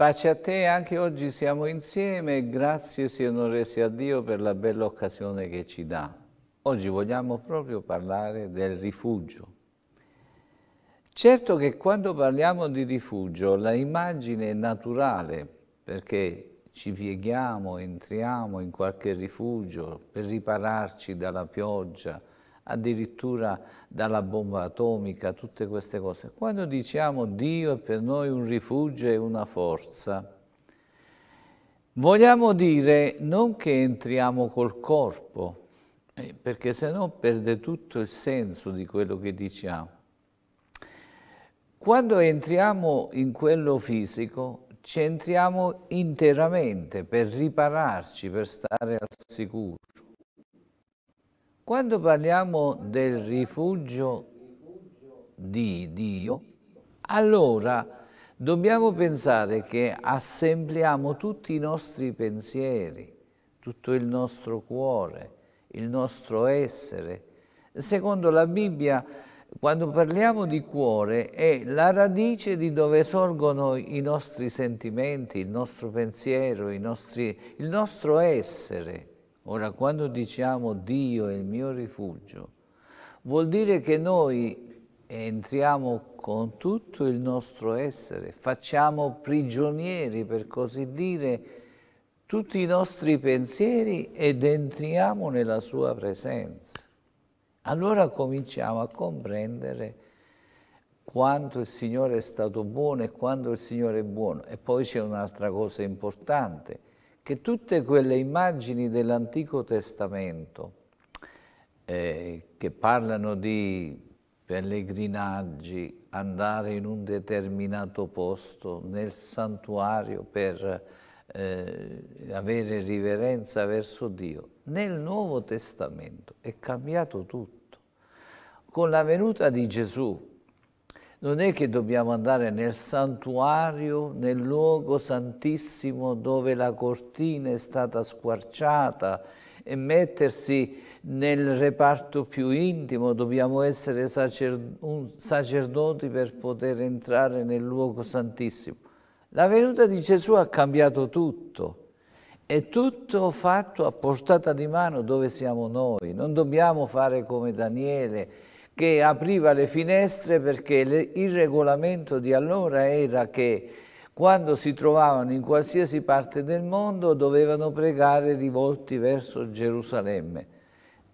Pace a te, anche oggi siamo insieme e grazie siano resi a Dio per la bella occasione che ci dà. Oggi vogliamo proprio parlare del rifugio. Certo che quando parliamo di rifugio la immagine è naturale perché ci pieghiamo, entriamo in qualche rifugio per ripararci dalla pioggia, addirittura dalla bomba atomica, tutte queste cose. Quando diciamo Dio è per noi un rifugio e una forza, vogliamo dire non che entriamo col corpo, eh, perché se no perde tutto il senso di quello che diciamo. Quando entriamo in quello fisico, ci entriamo interamente per ripararci, per stare al sicuro. Quando parliamo del rifugio di Dio, allora dobbiamo pensare che assembliamo tutti i nostri pensieri, tutto il nostro cuore, il nostro essere. Secondo la Bibbia, quando parliamo di cuore, è la radice di dove sorgono i nostri sentimenti, il nostro pensiero, nostri, il nostro essere. Ora, quando diciamo Dio è il mio rifugio, vuol dire che noi entriamo con tutto il nostro essere, facciamo prigionieri, per così dire, tutti i nostri pensieri ed entriamo nella sua presenza. Allora cominciamo a comprendere quanto il Signore è stato buono e quanto il Signore è buono. E poi c'è un'altra cosa importante, che tutte quelle immagini dell'Antico Testamento eh, che parlano di pellegrinaggi, andare in un determinato posto, nel santuario per eh, avere riverenza verso Dio, nel Nuovo Testamento è cambiato tutto. Con la venuta di Gesù, non è che dobbiamo andare nel santuario, nel luogo santissimo dove la cortina è stata squarciata e mettersi nel reparto più intimo, dobbiamo essere sacer sacerdoti per poter entrare nel luogo santissimo. La venuta di Gesù ha cambiato tutto. È tutto fatto a portata di mano dove siamo noi. Non dobbiamo fare come Daniele, che apriva le finestre perché le, il regolamento di allora era che quando si trovavano in qualsiasi parte del mondo dovevano pregare rivolti verso Gerusalemme.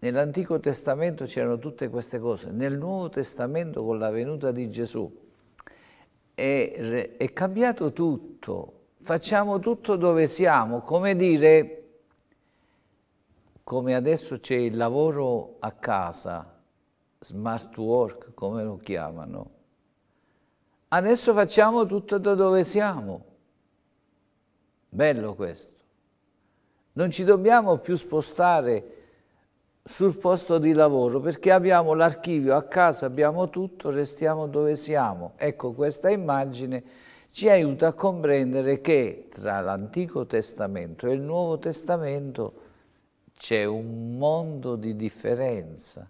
Nell'Antico Testamento c'erano tutte queste cose, nel Nuovo Testamento con la venuta di Gesù è, è cambiato tutto, facciamo tutto dove siamo, come dire, come adesso c'è il lavoro a casa, smart work, come lo chiamano. Adesso facciamo tutto da dove siamo. Bello questo. Non ci dobbiamo più spostare sul posto di lavoro perché abbiamo l'archivio a casa, abbiamo tutto, restiamo dove siamo. Ecco, questa immagine ci aiuta a comprendere che tra l'Antico Testamento e il Nuovo Testamento c'è un mondo di differenza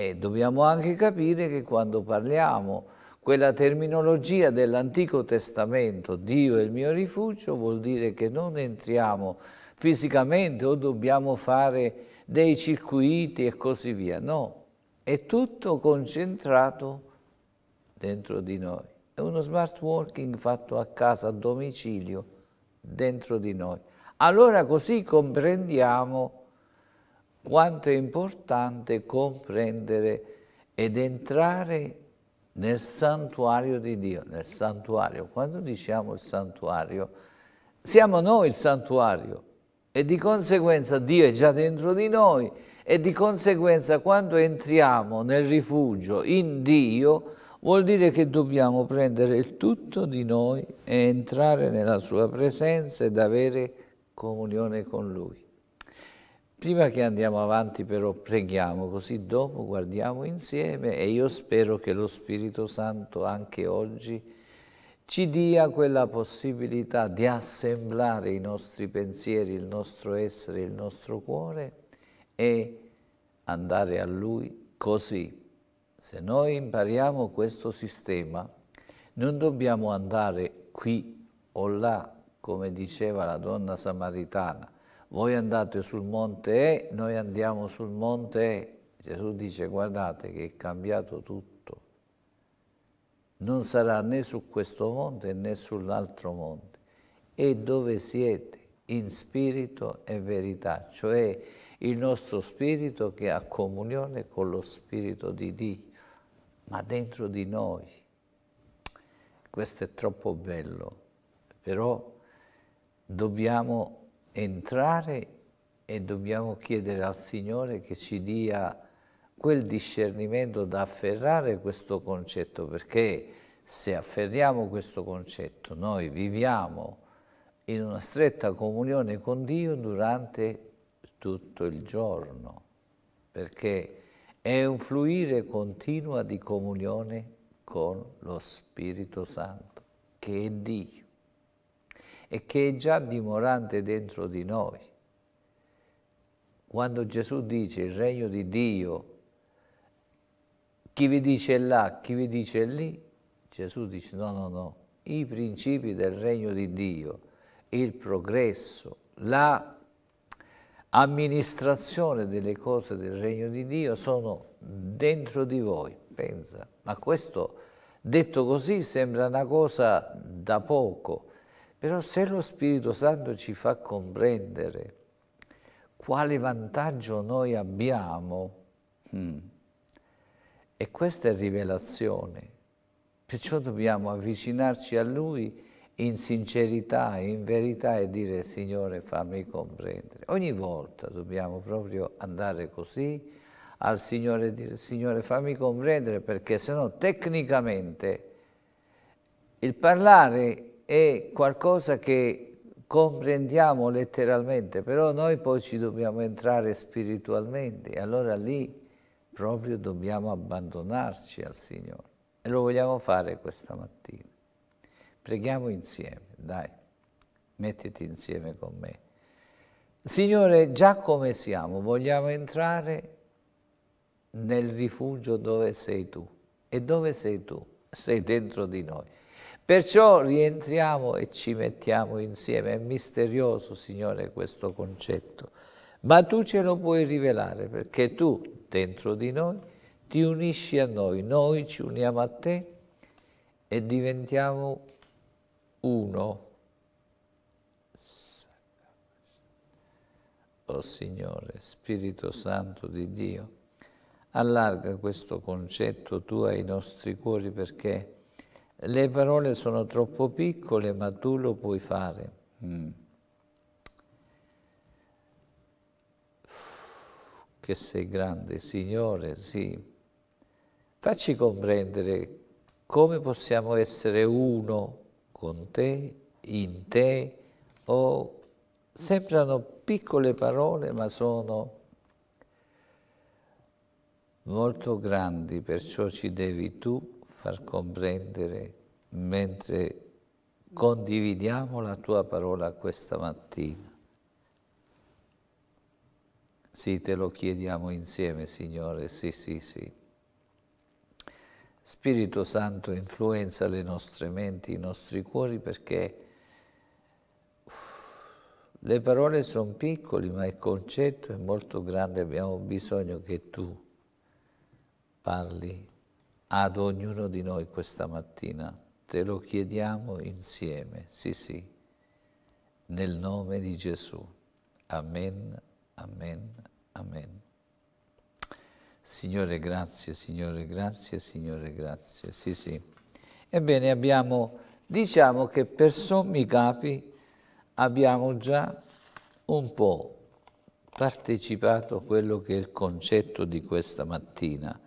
e dobbiamo anche capire che quando parliamo quella terminologia dell'Antico Testamento, Dio è il mio rifugio, vuol dire che non entriamo fisicamente o dobbiamo fare dei circuiti e così via. No, è tutto concentrato dentro di noi. È uno smart working fatto a casa, a domicilio, dentro di noi. Allora così comprendiamo quanto è importante comprendere ed entrare nel santuario di Dio, nel santuario. Quando diciamo il santuario, siamo noi il santuario e di conseguenza Dio è già dentro di noi e di conseguenza quando entriamo nel rifugio in Dio vuol dire che dobbiamo prendere il tutto di noi e entrare nella sua presenza ed avere comunione con Lui. Prima che andiamo avanti però preghiamo, così dopo guardiamo insieme e io spero che lo Spirito Santo anche oggi ci dia quella possibilità di assemblare i nostri pensieri, il nostro essere, il nostro cuore e andare a Lui così. Se noi impariamo questo sistema, non dobbiamo andare qui o là, come diceva la donna samaritana, voi andate sul monte E, noi andiamo sul monte E. Gesù dice guardate che è cambiato tutto. Non sarà né su questo monte né sull'altro monte. E dove siete? In spirito e verità, cioè il nostro spirito che ha comunione con lo spirito di Dio, ma dentro di noi. Questo è troppo bello, però dobbiamo entrare e dobbiamo chiedere al Signore che ci dia quel discernimento da afferrare questo concetto, perché se afferriamo questo concetto noi viviamo in una stretta comunione con Dio durante tutto il giorno, perché è un fluire continua di comunione con lo Spirito Santo, che è Dio e che è già dimorante dentro di noi. Quando Gesù dice il regno di Dio, chi vi dice là, chi vi dice lì, Gesù dice no, no, no, i principi del regno di Dio, il progresso, la amministrazione delle cose del regno di Dio sono dentro di voi, pensa. Ma questo, detto così, sembra una cosa da poco, però se lo Spirito Santo ci fa comprendere quale vantaggio noi abbiamo, mm. e questa è rivelazione, perciò dobbiamo avvicinarci a Lui in sincerità, in verità e dire Signore fammi comprendere. Ogni volta dobbiamo proprio andare così al Signore e dire Signore fammi comprendere perché se no tecnicamente il parlare è qualcosa che comprendiamo letteralmente, però noi poi ci dobbiamo entrare spiritualmente e allora lì proprio dobbiamo abbandonarci al Signore. E lo vogliamo fare questa mattina. Preghiamo insieme, dai, mettiti insieme con me. Signore, già come siamo, vogliamo entrare nel rifugio dove sei tu. E dove sei tu? Sei dentro di noi. Perciò rientriamo e ci mettiamo insieme. È misterioso, Signore, questo concetto. Ma tu ce lo puoi rivelare perché tu, dentro di noi, ti unisci a noi, noi ci uniamo a te e diventiamo uno. Oh Signore, Spirito Santo di Dio, allarga questo concetto tu ai nostri cuori perché le parole sono troppo piccole, ma tu lo puoi fare. Mm. Che sei grande, Signore, sì. Facci comprendere come possiamo essere uno con te, in te, o sembrano piccole parole, ma sono molto grandi, perciò ci devi tu far comprendere mentre condividiamo la tua parola questa mattina. Sì, te lo chiediamo insieme, Signore, sì, sì, sì. Spirito Santo influenza le nostre menti, i nostri cuori, perché uff, le parole sono piccole, ma il concetto è molto grande. Abbiamo bisogno che tu parli ad ognuno di noi questa mattina. Te lo chiediamo insieme, sì sì, nel nome di Gesù. Amen, amen, amen. Signore grazie, Signore grazie, Signore grazie, sì sì. Ebbene abbiamo, diciamo che per sommi capi abbiamo già un po' partecipato a quello che è il concetto di questa mattina.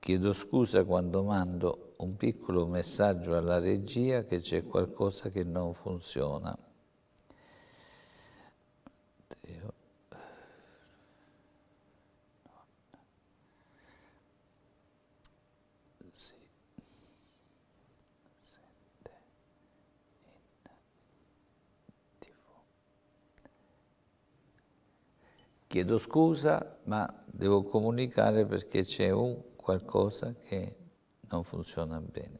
Chiedo scusa quando mando un piccolo messaggio alla regia che c'è qualcosa che non funziona. Chiedo scusa, ma devo comunicare perché c'è un qualcosa che non funziona bene.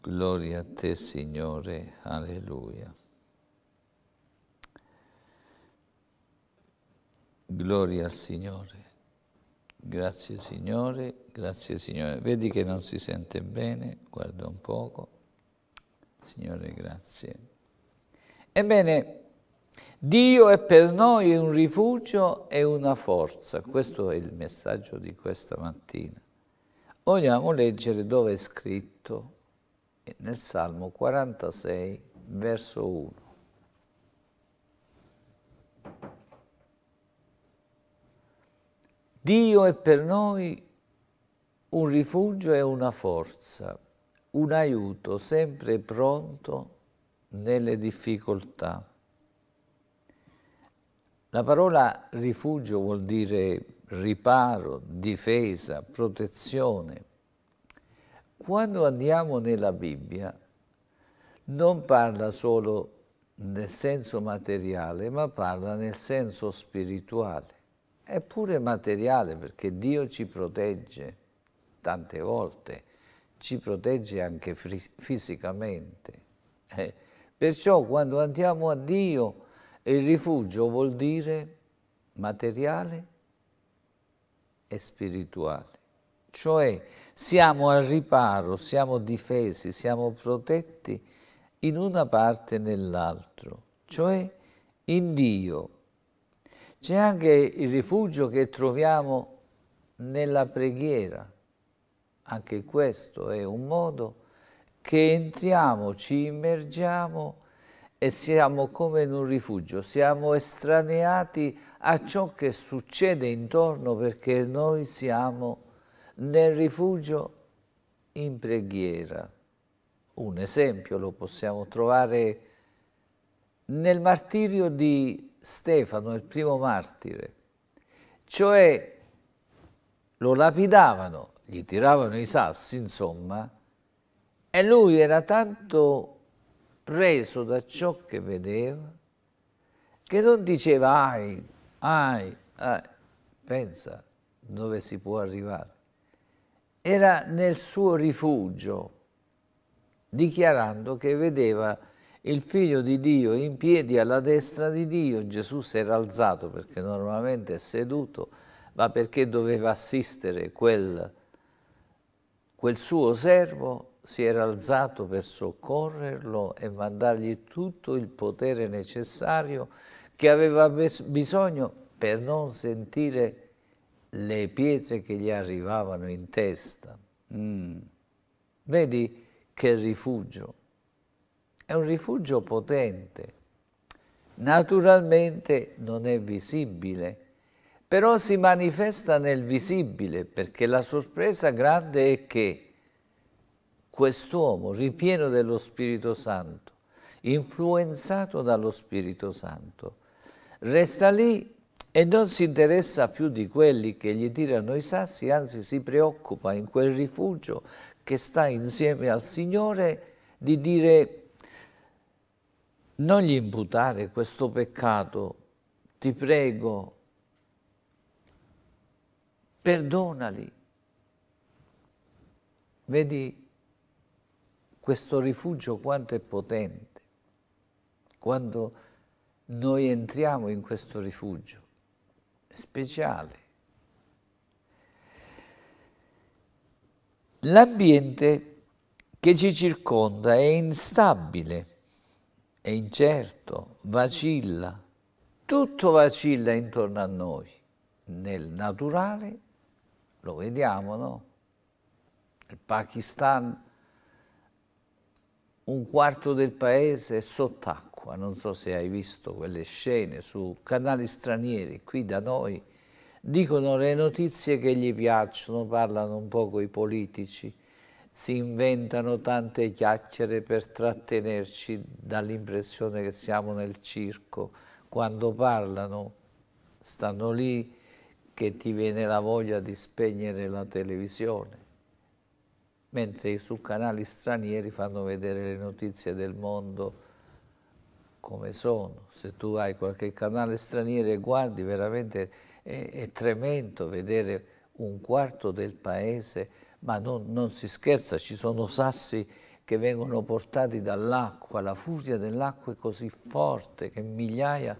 Gloria a te Signore, alleluia. Gloria al Signore. Grazie Signore, grazie Signore. Vedi che non si sente bene, guarda un poco. Signore, grazie. Ebbene, Dio è per noi un rifugio e una forza. Questo è il messaggio di questa mattina. Vogliamo leggere dove è scritto nel Salmo 46, verso 1. Dio è per noi un rifugio e una forza, un aiuto sempre pronto nelle difficoltà. La parola rifugio vuol dire riparo, difesa, protezione. Quando andiamo nella Bibbia non parla solo nel senso materiale, ma parla nel senso spirituale. È pure materiale perché Dio ci protegge tante volte, ci protegge anche fisicamente. Eh, perciò quando andiamo a Dio e il rifugio vuol dire materiale e spirituale. Cioè siamo al riparo, siamo difesi, siamo protetti in una parte e nell'altra, cioè in Dio. C'è anche il rifugio che troviamo nella preghiera, anche questo è un modo che entriamo, ci immergiamo e siamo come in un rifugio, siamo estraneati a ciò che succede intorno perché noi siamo nel rifugio in preghiera. Un esempio lo possiamo trovare nel martirio di Stefano, il primo martire, cioè lo lapidavano, gli tiravano i sassi, insomma, e lui era tanto preso da ciò che vedeva, che non diceva ai, ai, ai, pensa dove si può arrivare. Era nel suo rifugio, dichiarando che vedeva il figlio di Dio in piedi alla destra di Dio. Gesù si era alzato perché normalmente è seduto, ma perché doveva assistere quel, quel suo servo si era alzato per soccorrerlo e mandargli tutto il potere necessario che aveva bisogno per non sentire le pietre che gli arrivavano in testa. Mm. Vedi che rifugio. È un rifugio potente. Naturalmente non è visibile, però si manifesta nel visibile perché la sorpresa grande è che quest'uomo ripieno dello Spirito Santo, influenzato dallo Spirito Santo, resta lì e non si interessa più di quelli che gli tirano i sassi, anzi si preoccupa in quel rifugio che sta insieme al Signore di dire non gli imputare questo peccato, ti prego, perdonali. Vedi, questo rifugio quanto è potente, quando noi entriamo in questo rifugio, è speciale. L'ambiente che ci circonda è instabile, è incerto, vacilla, tutto vacilla intorno a noi. Nel naturale lo vediamo, no? Il Pakistan un quarto del paese è sott'acqua, non so se hai visto quelle scene su canali stranieri qui da noi, dicono le notizie che gli piacciono, parlano un po' con i politici, si inventano tante chiacchiere per trattenerci dall'impressione che siamo nel circo. Quando parlano stanno lì che ti viene la voglia di spegnere la televisione mentre su canali stranieri fanno vedere le notizie del mondo come sono. Se tu hai qualche canale straniero e guardi, veramente è, è tremendo vedere un quarto del paese, ma non, non, si scherza, ci sono sassi che vengono portati dall'acqua, la furia dell'acqua è così forte che migliaia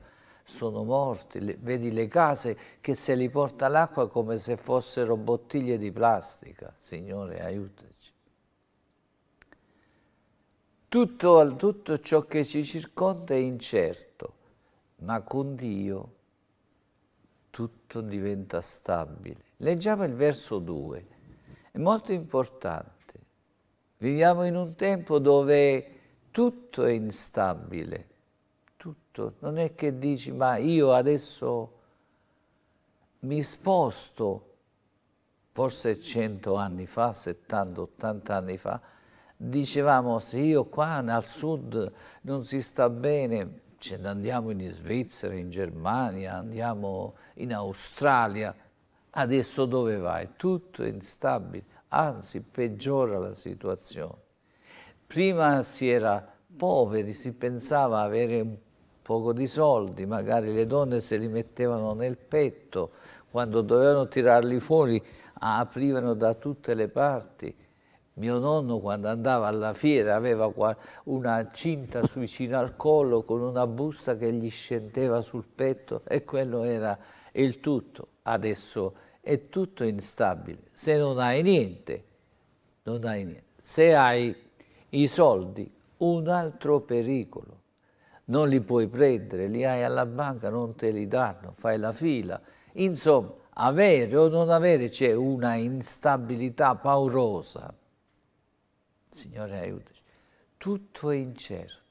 sono morti, le, vedi le case che se li porta l'acqua come se fossero bottiglie di plastica. Signore, aiutaci. Tutto, tutto ciò che ci circonda è incerto, ma con Dio tutto diventa stabile. Leggiamo il verso 2, è molto importante. Viviamo in un tempo dove tutto è instabile, fatto, non è che dici ma io adesso mi sposto, forse 100 anni fa, 70-80 anni fa, dicevamo se io qua al sud non si sta bene, ce ne andiamo in Svizzera, in Germania, andiamo in Australia, adesso dove vai? Tutto è instabile, anzi peggiora la situazione. Prima si era poveri, si pensava avere un poco di soldi, magari le donne se li mettevano nel petto, quando dovevano tirarli fuori aprivano da tutte le parti. Mio nonno quando andava alla fiera aveva una cinta vicino al collo con una busta che gli scendeva sul petto e quello era il tutto. Adesso è tutto instabile. Se non hai niente, non hai niente. Se hai i soldi, un altro pericolo non li puoi prendere, li hai alla banca, non te li danno, fai la fila. Insomma, avere o non avere c'è una instabilità paurosa. Signore aiutaci, tutto è incerto.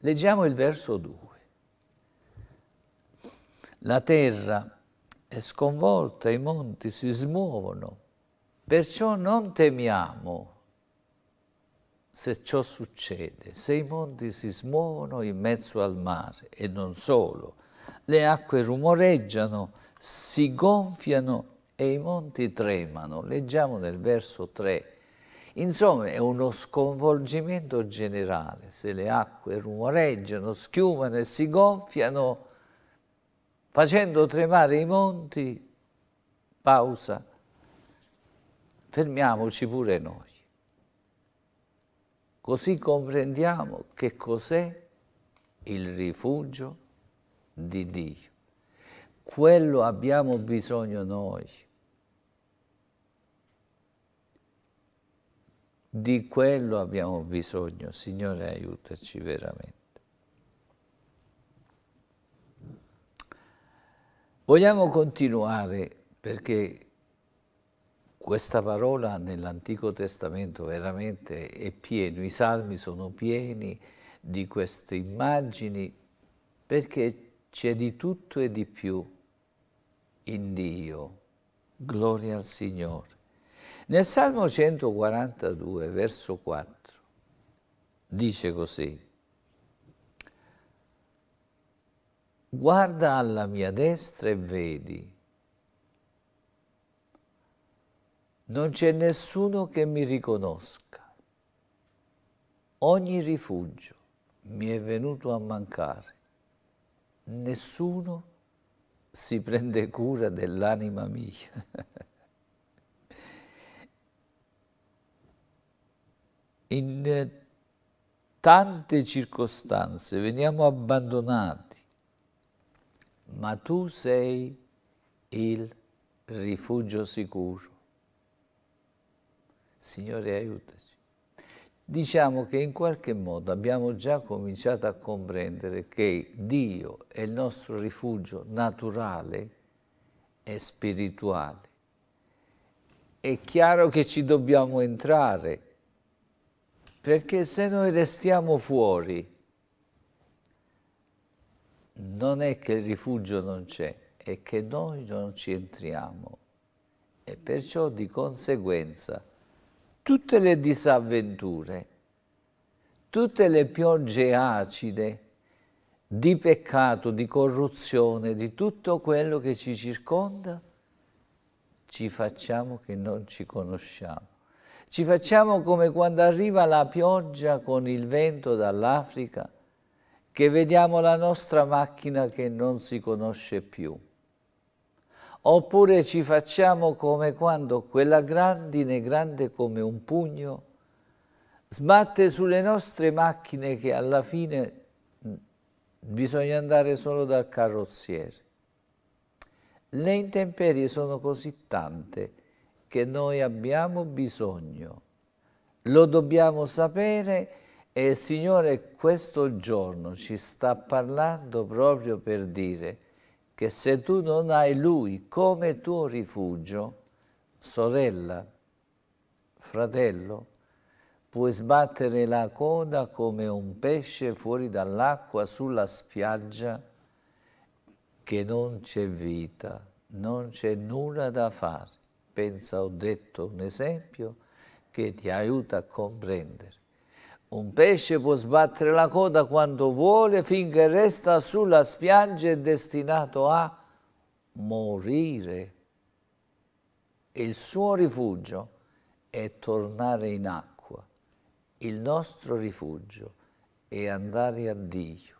Leggiamo il verso 2. La terra è sconvolta, i monti si smuovono, perciò non temiamo se ciò succede, se i monti si smuovono in mezzo al mare e non solo, le acque rumoreggiano, si gonfiano e i monti tremano. Leggiamo nel verso 3. Insomma, è uno sconvolgimento generale. Se le acque rumoreggiano, schiumano e si gonfiano, facendo tremare i monti, pausa, fermiamoci pure noi. Così comprendiamo che cos'è il rifugio di Dio. Quello abbiamo bisogno noi. Di quello abbiamo bisogno. Signore, aiutaci veramente. Vogliamo continuare perché questa parola nell'Antico Testamento veramente è piena, i salmi sono pieni di queste immagini perché c'è di tutto e di più in Dio. Gloria al Signore. Nel Salmo 142, verso 4, dice così, Guarda alla mia destra e vedi, Non c'è nessuno che mi riconosca. Ogni rifugio mi è venuto a mancare. Nessuno si prende cura dell'anima mia. In tante circostanze veniamo abbandonati, ma tu sei il rifugio sicuro. Signore aiutaci. Diciamo che in qualche modo abbiamo già cominciato a comprendere che Dio è il nostro rifugio naturale e spirituale. È chiaro che ci dobbiamo entrare, perché se noi restiamo fuori, non è che il rifugio non c'è, è che noi non ci entriamo e perciò di conseguenza tutte le disavventure, tutte le piogge acide di peccato, di corruzione, di tutto quello che ci circonda, ci facciamo che non ci conosciamo. Ci facciamo come quando arriva la pioggia con il vento dall'Africa, che vediamo la nostra macchina che non si conosce più oppure ci facciamo come quando quella grandine grande come un pugno sbatte sulle nostre macchine che alla fine mm, bisogna andare solo dal carrozziere. Le intemperie sono così tante che noi abbiamo bisogno. Lo dobbiamo sapere e il Signore questo giorno ci sta parlando proprio per dire che se tu non hai Lui come tuo rifugio, sorella, fratello, puoi sbattere la coda come un pesce fuori dall'acqua sulla spiaggia che non c'è vita, non c'è nulla da fare. Pensa, ho detto un esempio che ti aiuta a comprendere. Un pesce può sbattere la coda quando vuole finché resta sulla spiaggia e destinato a morire. Il suo rifugio è tornare in acqua, il nostro rifugio è andare a Dio.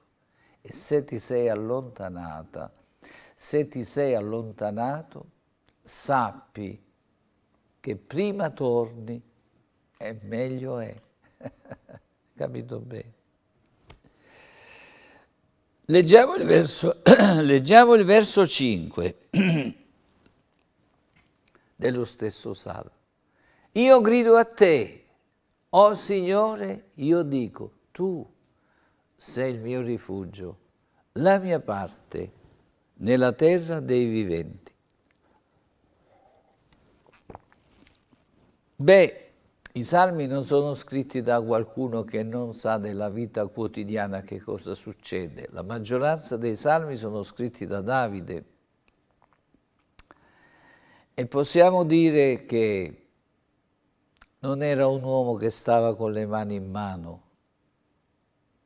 E se ti sei allontanata, se ti sei allontanato, sappi che prima torni e meglio è. Capito bene. Leggiamo il verso, leggiamo il verso 5 dello stesso salmo. Io grido a te, o oh Signore, io dico, tu sei il mio rifugio, la mia parte nella terra dei viventi. Beh, i salmi non sono scritti da qualcuno che non sa della vita quotidiana che cosa succede. La maggioranza dei salmi sono scritti da Davide. E possiamo dire che non era un uomo che stava con le mani in mano,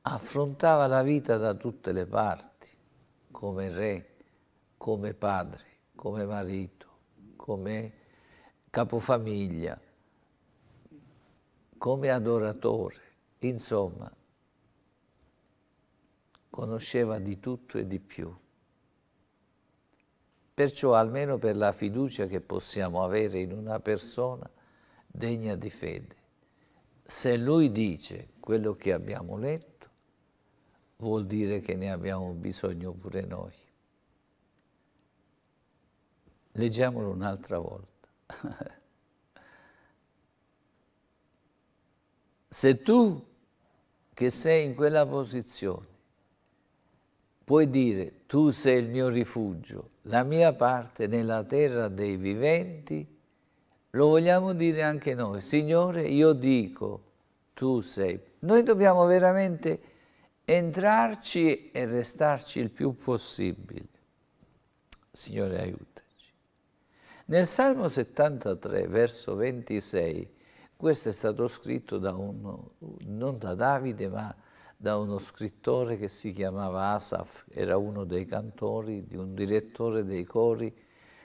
affrontava la vita da tutte le parti, come re, come padre, come marito, come capofamiglia come adoratore, insomma, conosceva di tutto e di più. Perciò almeno per la fiducia che possiamo avere in una persona degna di fede. Se lui dice quello che abbiamo letto, vuol dire che ne abbiamo bisogno pure noi. Leggiamolo un'altra volta. se tu che sei in quella posizione puoi dire tu sei il mio rifugio, la mia parte nella terra dei viventi, lo vogliamo dire anche noi. Signore, io dico tu sei. Noi dobbiamo veramente entrarci e restarci il più possibile. Signore, aiutaci. Nel Salmo 73, verso 26, questo è stato scritto da un, non da Davide, ma da uno scrittore che si chiamava Asaf, era uno dei cantori, di un direttore dei cori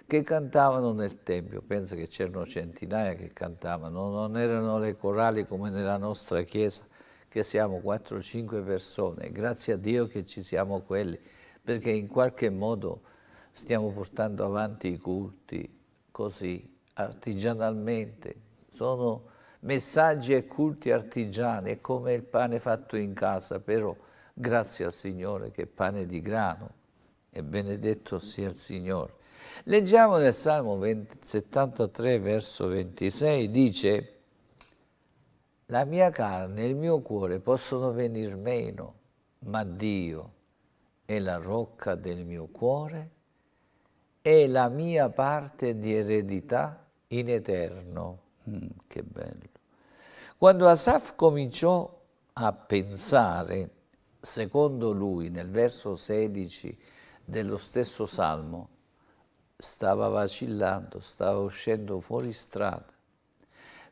che cantavano nel Tempio. Penso che c'erano centinaia che cantavano, non erano le corali come nella nostra chiesa, che siamo 4-5 persone. Grazie a Dio che ci siamo quelli, perché in qualche modo stiamo portando avanti i culti così, artigianalmente. Sono messaggi e culti artigiani, come il pane fatto in casa, però grazie al Signore che è pane di grano e benedetto sia il Signore. Leggiamo nel Salmo 20, 73, verso 26, dice «La mia carne e il mio cuore possono venir meno, ma Dio è la rocca del mio cuore, è la mia parte di eredità in eterno» Mm, che bello. Quando Asaf cominciò a pensare, secondo lui, nel verso 16 dello stesso Salmo, stava vacillando, stava uscendo fuori strada,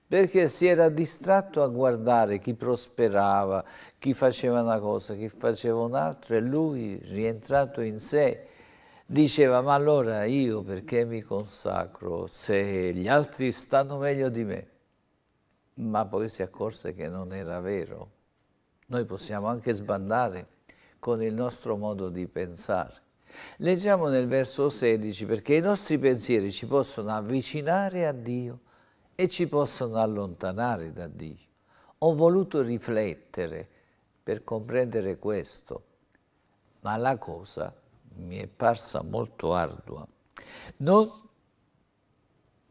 perché si era distratto a guardare chi prosperava, chi faceva una cosa, chi faceva un'altra, e lui, rientrato in sé, diceva ma allora io perché mi consacro se gli altri stanno meglio di me? Ma poi si accorse che non era vero. Noi possiamo anche sbandare con il nostro modo di pensare. Leggiamo nel verso 16 perché i nostri pensieri ci possono avvicinare a Dio e ci possono allontanare da Dio. Ho voluto riflettere per comprendere questo, ma la cosa è mi è parsa molto ardua, non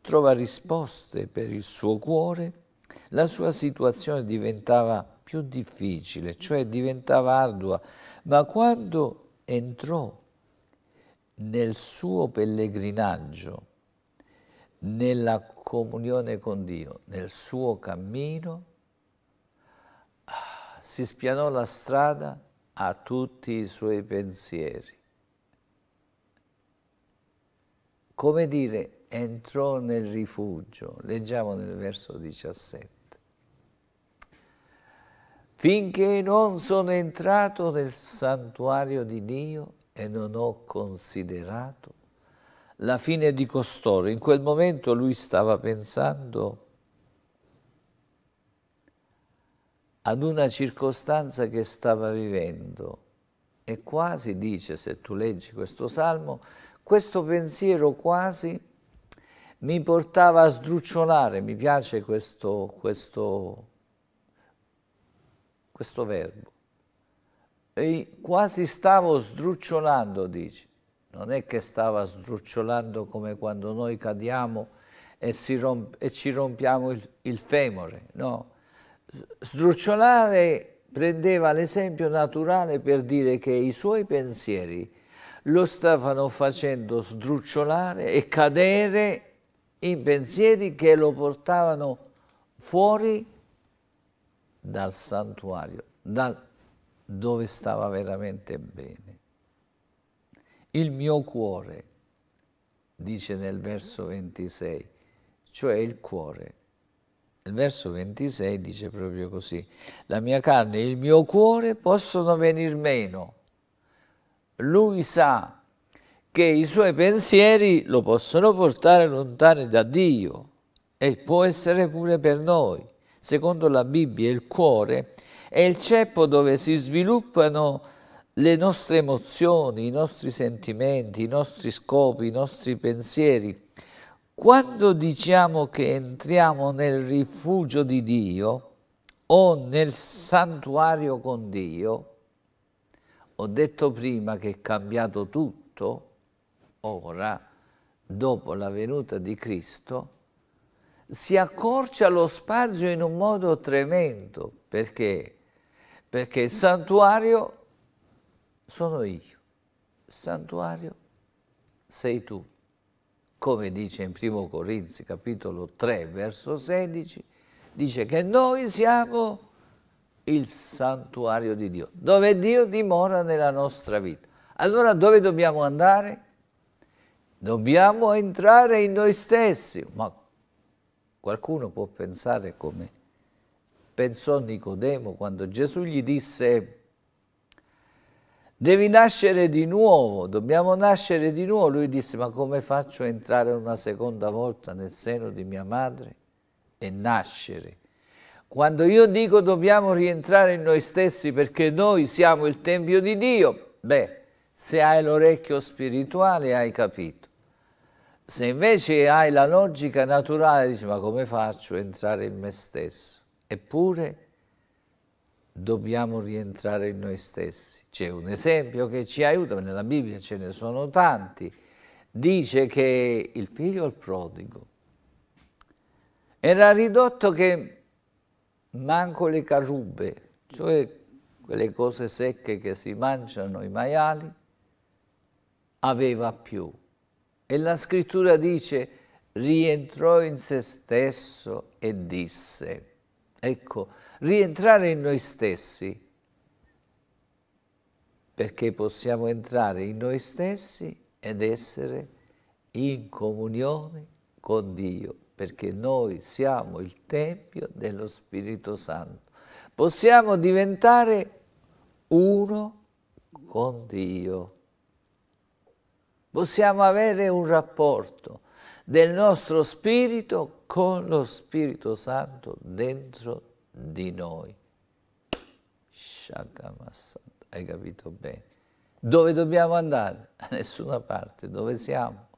trova risposte per il suo cuore, la sua situazione diventava più difficile, cioè diventava ardua, ma quando entrò nel suo pellegrinaggio, nella comunione con Dio, nel suo cammino, ah, si spianò la strada a tutti i suoi pensieri. come dire, entrò nel rifugio, leggiamo nel verso 17, finché non sono entrato nel santuario di Dio e non ho considerato la fine di costoro. In quel momento lui stava pensando ad una circostanza che stava vivendo e quasi dice, se tu leggi questo salmo, questo pensiero quasi mi portava a sdrucciolare, mi piace questo, questo, questo verbo. E quasi stavo sdrucciolando, dice. Non è che stava sdrucciolando come quando noi cadiamo e, e ci rompiamo il, il femore, no. Sdrucciolare prendeva l'esempio naturale per dire che i suoi pensieri lo stavano facendo sdrucciolare e cadere in pensieri che lo portavano fuori dal santuario, dal dove stava veramente bene. Il mio cuore, dice nel verso 26, cioè il cuore. Il verso 26 dice proprio così, la mia carne e il mio cuore possono venir meno, lui sa che i suoi pensieri lo possono portare lontani da Dio e può essere pure per noi. Secondo la Bibbia il cuore è il ceppo dove si sviluppano le nostre emozioni, i nostri sentimenti, i nostri scopi, i nostri pensieri. Quando diciamo che entriamo nel rifugio di Dio o nel santuario con Dio, ho detto prima che è cambiato tutto, ora, dopo la venuta di Cristo, si accorcia lo spazio in un modo tremendo. Perché? Perché il santuario sono io, il santuario sei tu. Come dice in 1 Corinzi capitolo 3 verso 16, dice che noi siamo il santuario di Dio, dove Dio dimora nella nostra vita. Allora dove dobbiamo andare? Dobbiamo entrare in noi stessi. Ma qualcuno può pensare come pensò Nicodemo quando Gesù gli disse devi nascere di nuovo, dobbiamo nascere di nuovo. Lui disse ma come faccio a entrare una seconda volta nel seno di mia madre e nascere? Quando io dico dobbiamo rientrare in noi stessi perché noi siamo il Tempio di Dio, beh, se hai l'orecchio spirituale hai capito. Se invece hai la logica naturale, dici ma come faccio a entrare in me stesso? Eppure dobbiamo rientrare in noi stessi. C'è un esempio che ci aiuta, nella Bibbia ce ne sono tanti. Dice che il figlio al prodigo era ridotto che manco le carube, cioè quelle cose secche che si mangiano i maiali, aveva più. E la scrittura dice, rientrò in se stesso e disse, ecco, rientrare in noi stessi, perché possiamo entrare in noi stessi ed essere in comunione con Dio perché noi siamo il Tempio dello Spirito Santo. Possiamo diventare uno con Dio. Possiamo avere un rapporto del nostro spirito con lo Spirito Santo dentro di noi. Hai capito bene? Dove dobbiamo andare? A nessuna parte. Dove siamo?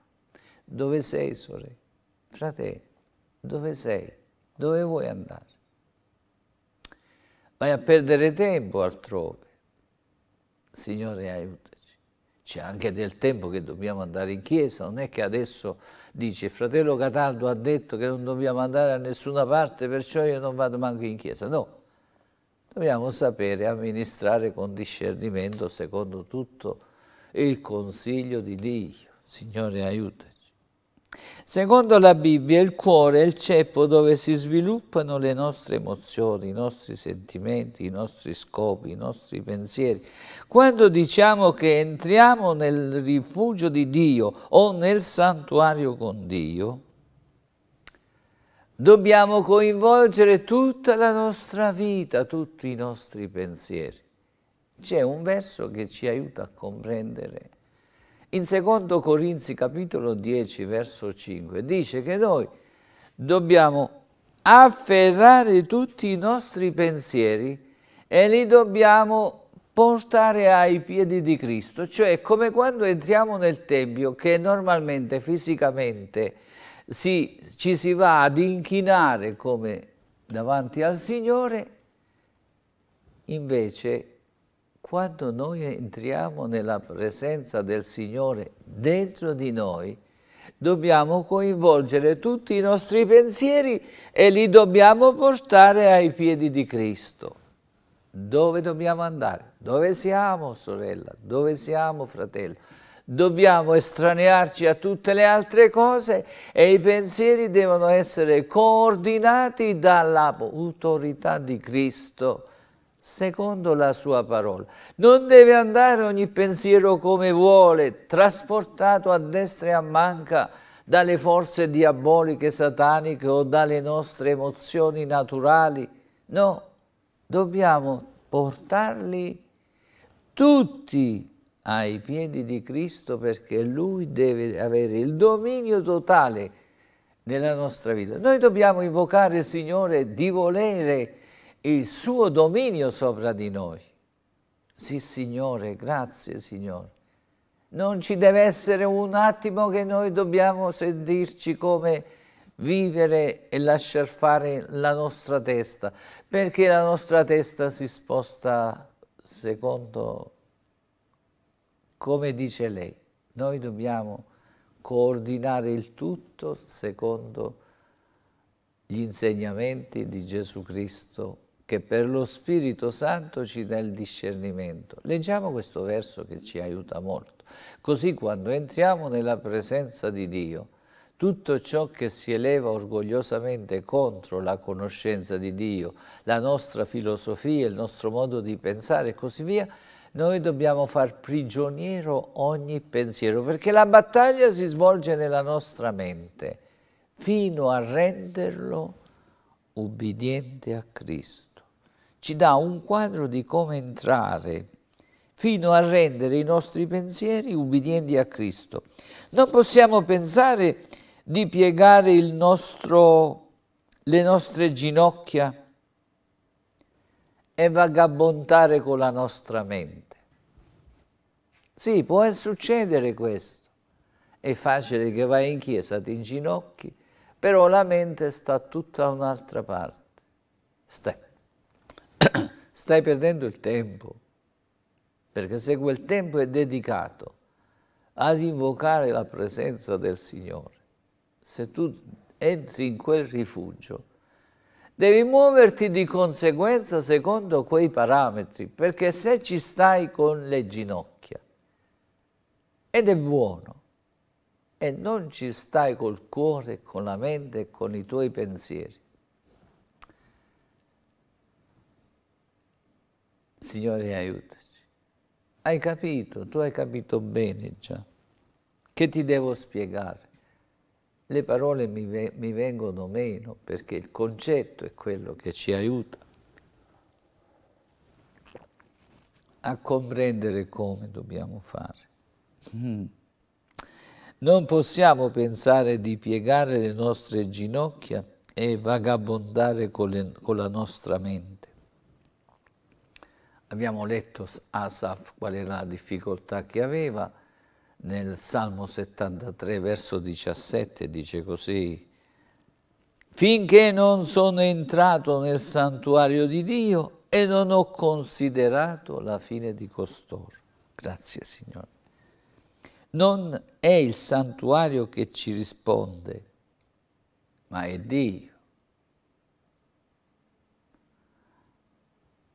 Dove sei, sorella? frate, dove sei? Dove vuoi andare? Vai a perdere tempo altrove. Signore, aiutaci. C'è anche del tempo che dobbiamo andare in chiesa, non è che adesso dice, fratello Cataldo ha detto che non dobbiamo andare a nessuna parte, perciò io non vado manco in chiesa. No, dobbiamo sapere amministrare con discernimento secondo tutto il consiglio di Dio. Signore, aiutaci. Secondo la Bibbia il cuore è il ceppo dove si sviluppano le nostre emozioni, i nostri sentimenti, i nostri scopi, i nostri pensieri. Quando diciamo che entriamo nel rifugio di Dio o nel santuario con Dio, dobbiamo coinvolgere tutta la nostra vita, tutti i nostri pensieri. C'è un verso che ci aiuta a comprendere in 2 Corinzi capitolo 10 verso 5 dice che noi dobbiamo afferrare tutti i nostri pensieri e li dobbiamo portare ai piedi di Cristo, cioè come quando entriamo nel Tempio che normalmente fisicamente si, ci si va ad inchinare come davanti al Signore, invece quando noi entriamo nella presenza del Signore dentro di noi, dobbiamo coinvolgere tutti i nostri pensieri e li dobbiamo portare ai piedi di Cristo. Dove dobbiamo andare? Dove siamo, sorella? Dove siamo, fratello? Dobbiamo estranearci a tutte le altre cose e i pensieri devono essere coordinati dall'autorità di Cristo secondo la sua parola. Non deve andare ogni pensiero come vuole, trasportato a destra e a manca dalle forze diaboliche sataniche o dalle nostre emozioni naturali. No, dobbiamo portarli tutti ai piedi di Cristo perché Lui deve avere il dominio totale nella nostra vita. Noi dobbiamo invocare il Signore di volere il suo dominio sopra di noi. Sì, Signore, grazie, Signore. Non ci deve essere un attimo che noi dobbiamo sentirci come vivere e lasciar fare la nostra testa, perché la nostra testa si sposta secondo come dice lei. Noi dobbiamo coordinare il tutto secondo gli insegnamenti di Gesù Cristo che per lo Spirito Santo ci dà il discernimento. Leggiamo questo verso che ci aiuta molto. Così quando entriamo nella presenza di Dio, tutto ciò che si eleva orgogliosamente contro la conoscenza di Dio, la nostra filosofia, il nostro modo di pensare e così via, noi dobbiamo far prigioniero ogni pensiero, perché la battaglia si svolge nella nostra mente, fino a renderlo ubbidiente a Cristo ci dà un quadro di come entrare fino a rendere i nostri pensieri ubbidienti a Cristo. Non possiamo pensare di piegare nostro, le nostre ginocchia e vagabondare con la nostra mente. Sì, può succedere questo. È facile che vai in chiesa, ti inginocchi, però la mente sta tutta un'altra parte. Sta stai perdendo il tempo, perché se quel tempo è dedicato ad invocare la presenza del Signore, se tu entri in quel rifugio, devi muoverti di conseguenza secondo quei parametri, perché se ci stai con le ginocchia, ed è buono, e non ci stai col cuore, con la mente e con i tuoi pensieri, Signore aiutaci. Hai capito, tu hai capito bene già. Che ti devo spiegare? Le parole mi, mi vengono meno perché il concetto è quello che ci aiuta a comprendere come dobbiamo fare. Mm. Non possiamo pensare di piegare le nostre ginocchia e vagabondare con, le, con la nostra mente Abbiamo letto Asaf qual era la difficoltà che aveva. Nel Salmo 73, verso 17, dice così, finché non sono entrato nel santuario di Dio e non ho considerato la fine di costoro. Grazie Signore. Non è il santuario che ci risponde, ma è Dio.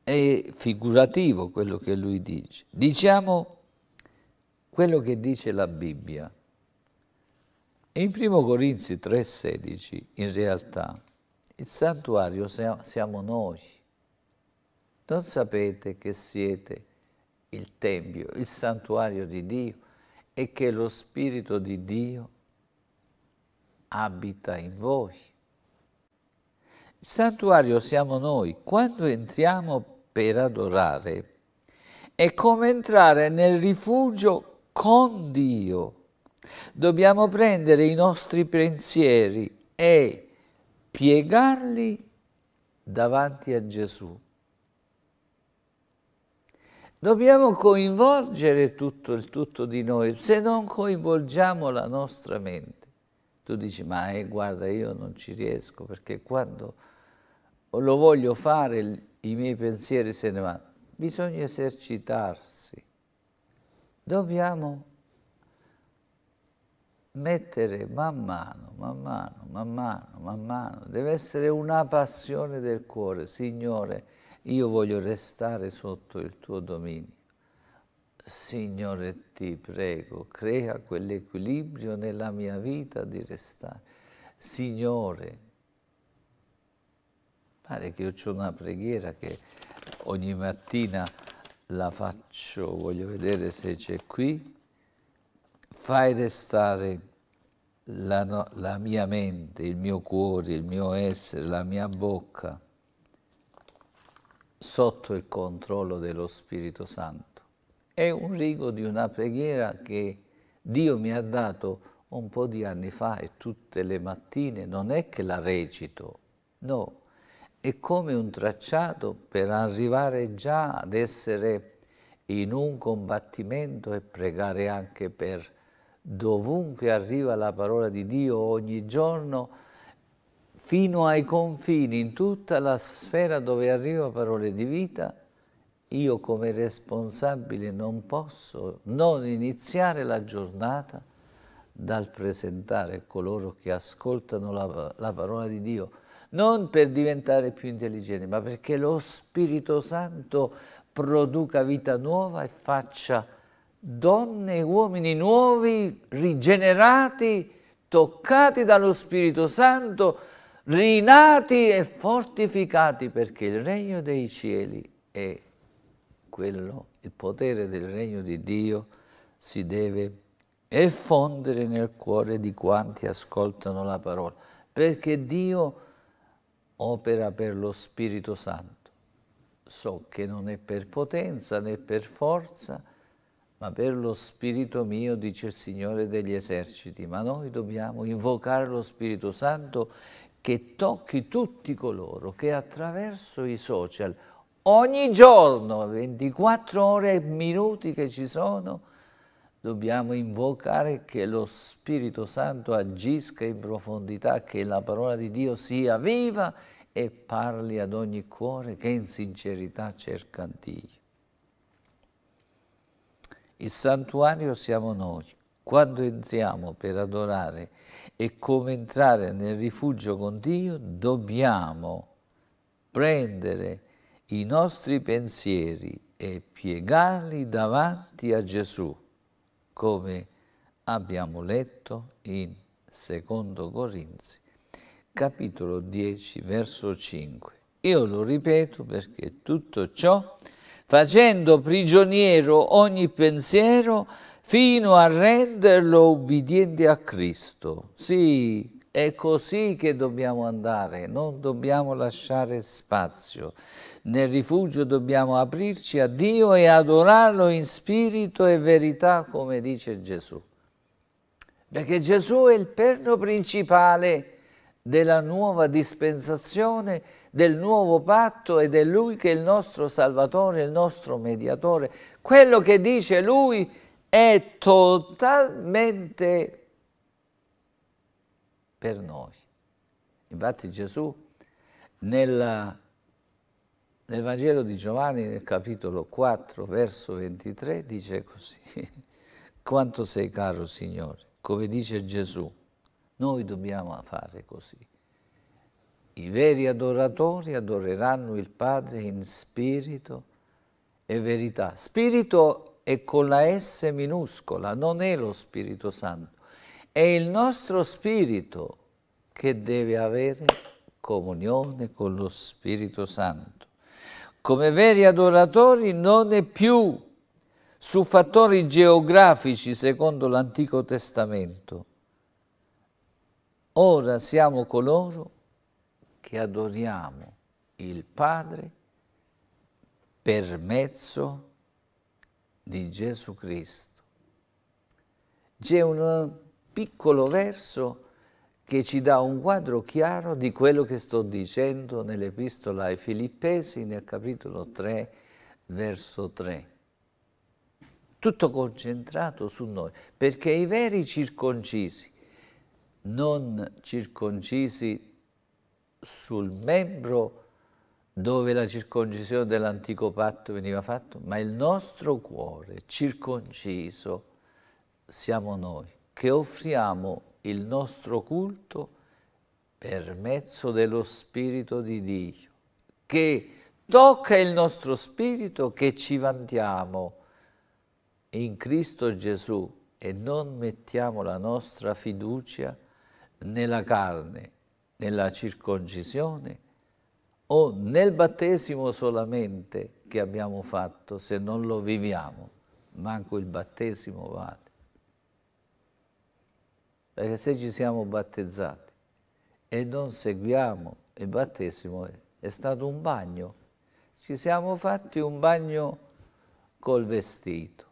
è figurativo quello che lui dice. Diciamo quello che dice la Bibbia. In 1 Corinzi 3,16, in realtà, il santuario siamo noi. Non sapete che siete il Tempio, il santuario di Dio e che lo Spirito di Dio abita in voi. Il santuario siamo noi. Quando entriamo per adorare, è come entrare nel rifugio con Dio. Dobbiamo prendere i nostri pensieri e piegarli davanti a Gesù. Dobbiamo coinvolgere tutto il tutto di noi, se non coinvolgiamo la nostra mente. Tu dici, ma eh, guarda, io non ci riesco, perché quando lo voglio fare, i miei pensieri se ne vanno. Bisogna esercitarsi. Dobbiamo mettere man mano, man mano, man mano, man mano. Deve essere una passione del cuore. Signore, io voglio restare sotto il tuo dominio. Signore, ti prego, crea quell'equilibrio nella mia vita di restare. Signore, confessare che io ho una preghiera che ogni mattina la faccio, voglio vedere se c'è qui, fai restare la, no, la, mia mente, il mio cuore, il mio essere, la mia bocca sotto il controllo dello Spirito Santo. È un rigo di una preghiera che Dio mi ha dato un po' di anni fa e tutte le mattine non è che la recito, no, è come un tracciato per arrivare già ad essere in un combattimento e pregare anche per dovunque arriva la parola di Dio ogni giorno, fino ai confini, in tutta la sfera dove arriva parole di vita, io come responsabile non posso non iniziare la giornata dal presentare coloro che ascoltano la, la parola di Dio non per diventare più intelligenti, ma perché lo Spirito Santo produca vita nuova e faccia donne e uomini nuovi, rigenerati, toccati dallo Spirito Santo, rinati e fortificati, perché il regno dei cieli è quello, il potere del regno di Dio si deve effondere nel cuore di quanti ascoltano la parola, perché Dio opera per lo Spirito Santo. So che non è per potenza né per forza, ma per lo Spirito mio, dice il Signore degli eserciti. Ma noi dobbiamo invocare lo Spirito Santo che tocchi tutti coloro che attraverso i social, ogni giorno, 24 ore e minuti che ci sono, dobbiamo invocare che lo Spirito Santo agisca in profondità, che la parola di Dio sia viva e parli ad ogni cuore che in sincerità cerca Dio. Il santuario siamo noi. Quando entriamo per adorare e come entrare nel rifugio con Dio, dobbiamo prendere i nostri pensieri e piegarli davanti a Gesù come abbiamo letto in Secondo Corinzi, capitolo 10, verso 5. Io lo ripeto perché tutto ciò, facendo prigioniero ogni pensiero, fino a renderlo ubbidiente a Cristo. Sì, è così che dobbiamo andare, non dobbiamo lasciare spazio nel rifugio dobbiamo aprirci a Dio e adorarlo in spirito e verità, come dice Gesù. Perché Gesù è il perno principale della nuova dispensazione, del nuovo patto ed è Lui che è il nostro Salvatore, il nostro Mediatore. Quello che dice Lui è totalmente per noi. Infatti Gesù nella nel Vangelo di Giovanni, nel capitolo 4, verso 23, dice così, quanto sei caro Signore, come dice Gesù, noi dobbiamo fare così. I veri adoratori adoreranno il Padre in spirito e verità. Spirito è con la S minuscola, non è lo Spirito Santo, è il nostro spirito che deve avere comunione con lo Spirito Santo come veri adoratori non è più su fattori geografici secondo l'Antico Testamento. Ora siamo coloro che adoriamo il Padre per mezzo di Gesù Cristo. C'è un piccolo verso che ci dà un quadro chiaro di quello che sto dicendo nell'epistola ai Filippesi nel capitolo 3, verso 3. Tutto concentrato su noi, perché i veri circoncisi, non circoncisi sul membro dove la circoncisione dell'antico patto veniva fatta, ma il nostro cuore circonciso siamo noi, che offriamo il nostro culto per mezzo dello Spirito di Dio, che tocca il nostro spirito che ci vantiamo in Cristo Gesù e non mettiamo la nostra fiducia nella carne, nella circoncisione o nel battesimo solamente che abbiamo fatto se non lo viviamo, manco il battesimo vale. Perché se ci siamo battezzati e non seguiamo il battesimo, è stato un bagno. Ci siamo fatti un bagno col vestito.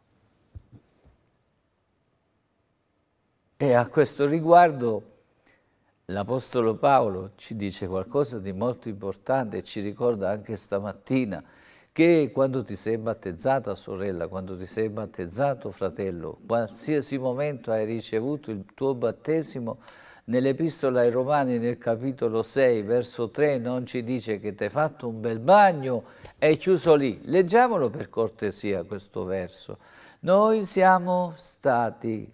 E a questo riguardo l'Apostolo Paolo ci dice qualcosa di molto importante e ci ricorda anche stamattina che quando ti sei battezzata sorella, quando ti sei battezzato fratello, qualsiasi momento hai ricevuto il tuo battesimo, nell'epistola ai Romani nel capitolo 6 verso 3 non ci dice che ti hai fatto un bel bagno e chiuso lì. Leggiamolo per cortesia questo verso. Noi siamo stati,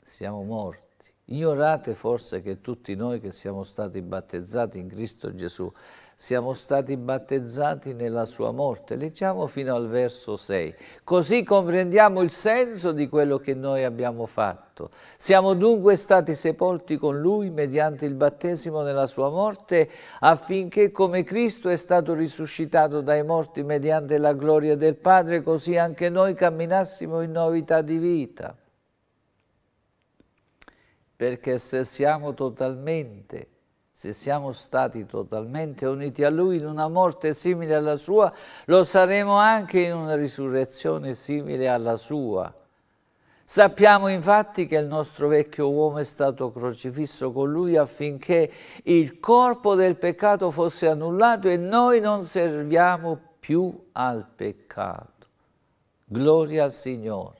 siamo morti. Ignorate forse che tutti noi che siamo stati battezzati in Cristo Gesù siamo stati battezzati nella sua morte. Leggiamo fino al verso 6. Così comprendiamo il senso di quello che noi abbiamo fatto. Siamo dunque stati sepolti con lui mediante il battesimo nella sua morte, affinché come Cristo è stato risuscitato dai morti mediante la gloria del Padre, così anche noi camminassimo in novità di vita perché se siamo totalmente se siamo stati totalmente uniti a Lui in una morte simile alla sua, lo saremo anche in una risurrezione simile alla sua. Sappiamo infatti che il nostro vecchio uomo è stato crocifisso con lui affinché il corpo del peccato fosse annullato e noi non serviamo più al peccato. Gloria al Signore.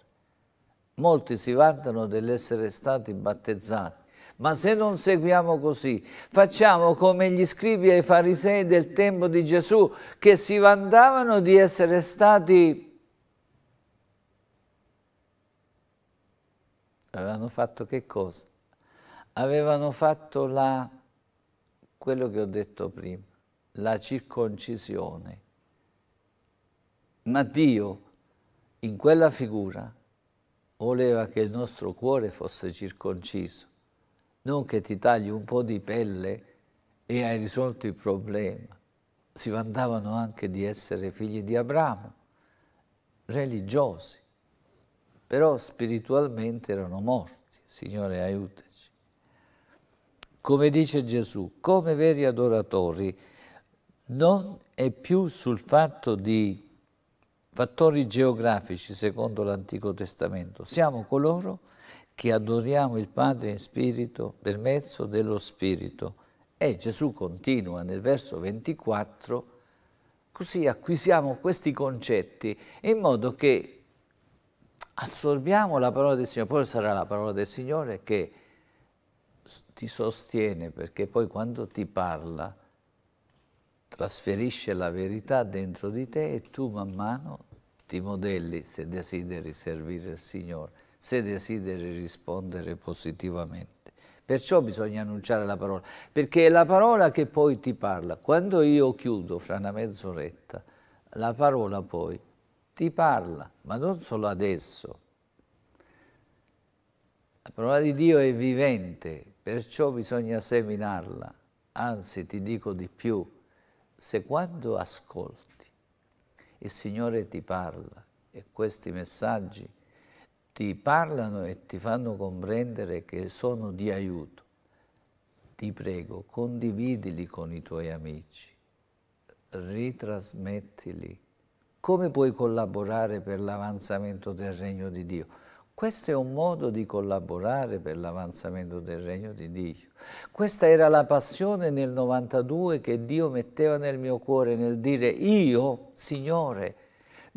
Molti si vantano dell'essere stati battezzati ma se non seguiamo così, facciamo come gli scribi e i farisei del tempo di Gesù che si vantavano di essere stati... Avevano fatto che cosa? Avevano fatto la, quello che ho detto prima, la circoncisione. Ma Dio in quella figura voleva che il nostro cuore fosse circonciso non che ti tagli un po' di pelle e hai risolto il problema. Si vantavano anche di essere figli di Abramo, religiosi, però spiritualmente erano morti. Signore, aiutaci. Come dice Gesù, come veri adoratori, non è più sul fatto di fattori geografici secondo l'Antico Testamento, siamo coloro che che adoriamo il Padre in spirito per mezzo dello Spirito. E Gesù continua nel verso 24, così acquisiamo questi concetti in modo che assorbiamo la parola del Signore, poi sarà la parola del Signore che ti sostiene perché poi quando ti parla trasferisce la verità dentro di te e tu man mano ti modelli se desideri servire il Signore se desideri rispondere positivamente. Perciò bisogna annunciare la parola, perché è la parola che poi ti parla. Quando io chiudo fra una mezz'oretta, la parola poi ti parla, ma non solo adesso. La parola di Dio è vivente, perciò bisogna seminarla. Anzi, ti dico di più, se quando ascolti il Signore ti parla e questi messaggi ti parlano e ti fanno comprendere che sono di aiuto. Ti prego, condividili con i tuoi amici, ritrasmettili. Come puoi collaborare per l'avanzamento del regno di Dio? Questo è un modo di collaborare per l'avanzamento del regno di Dio. Questa era la passione nel 92 che Dio metteva nel mio cuore nel dire io, Signore,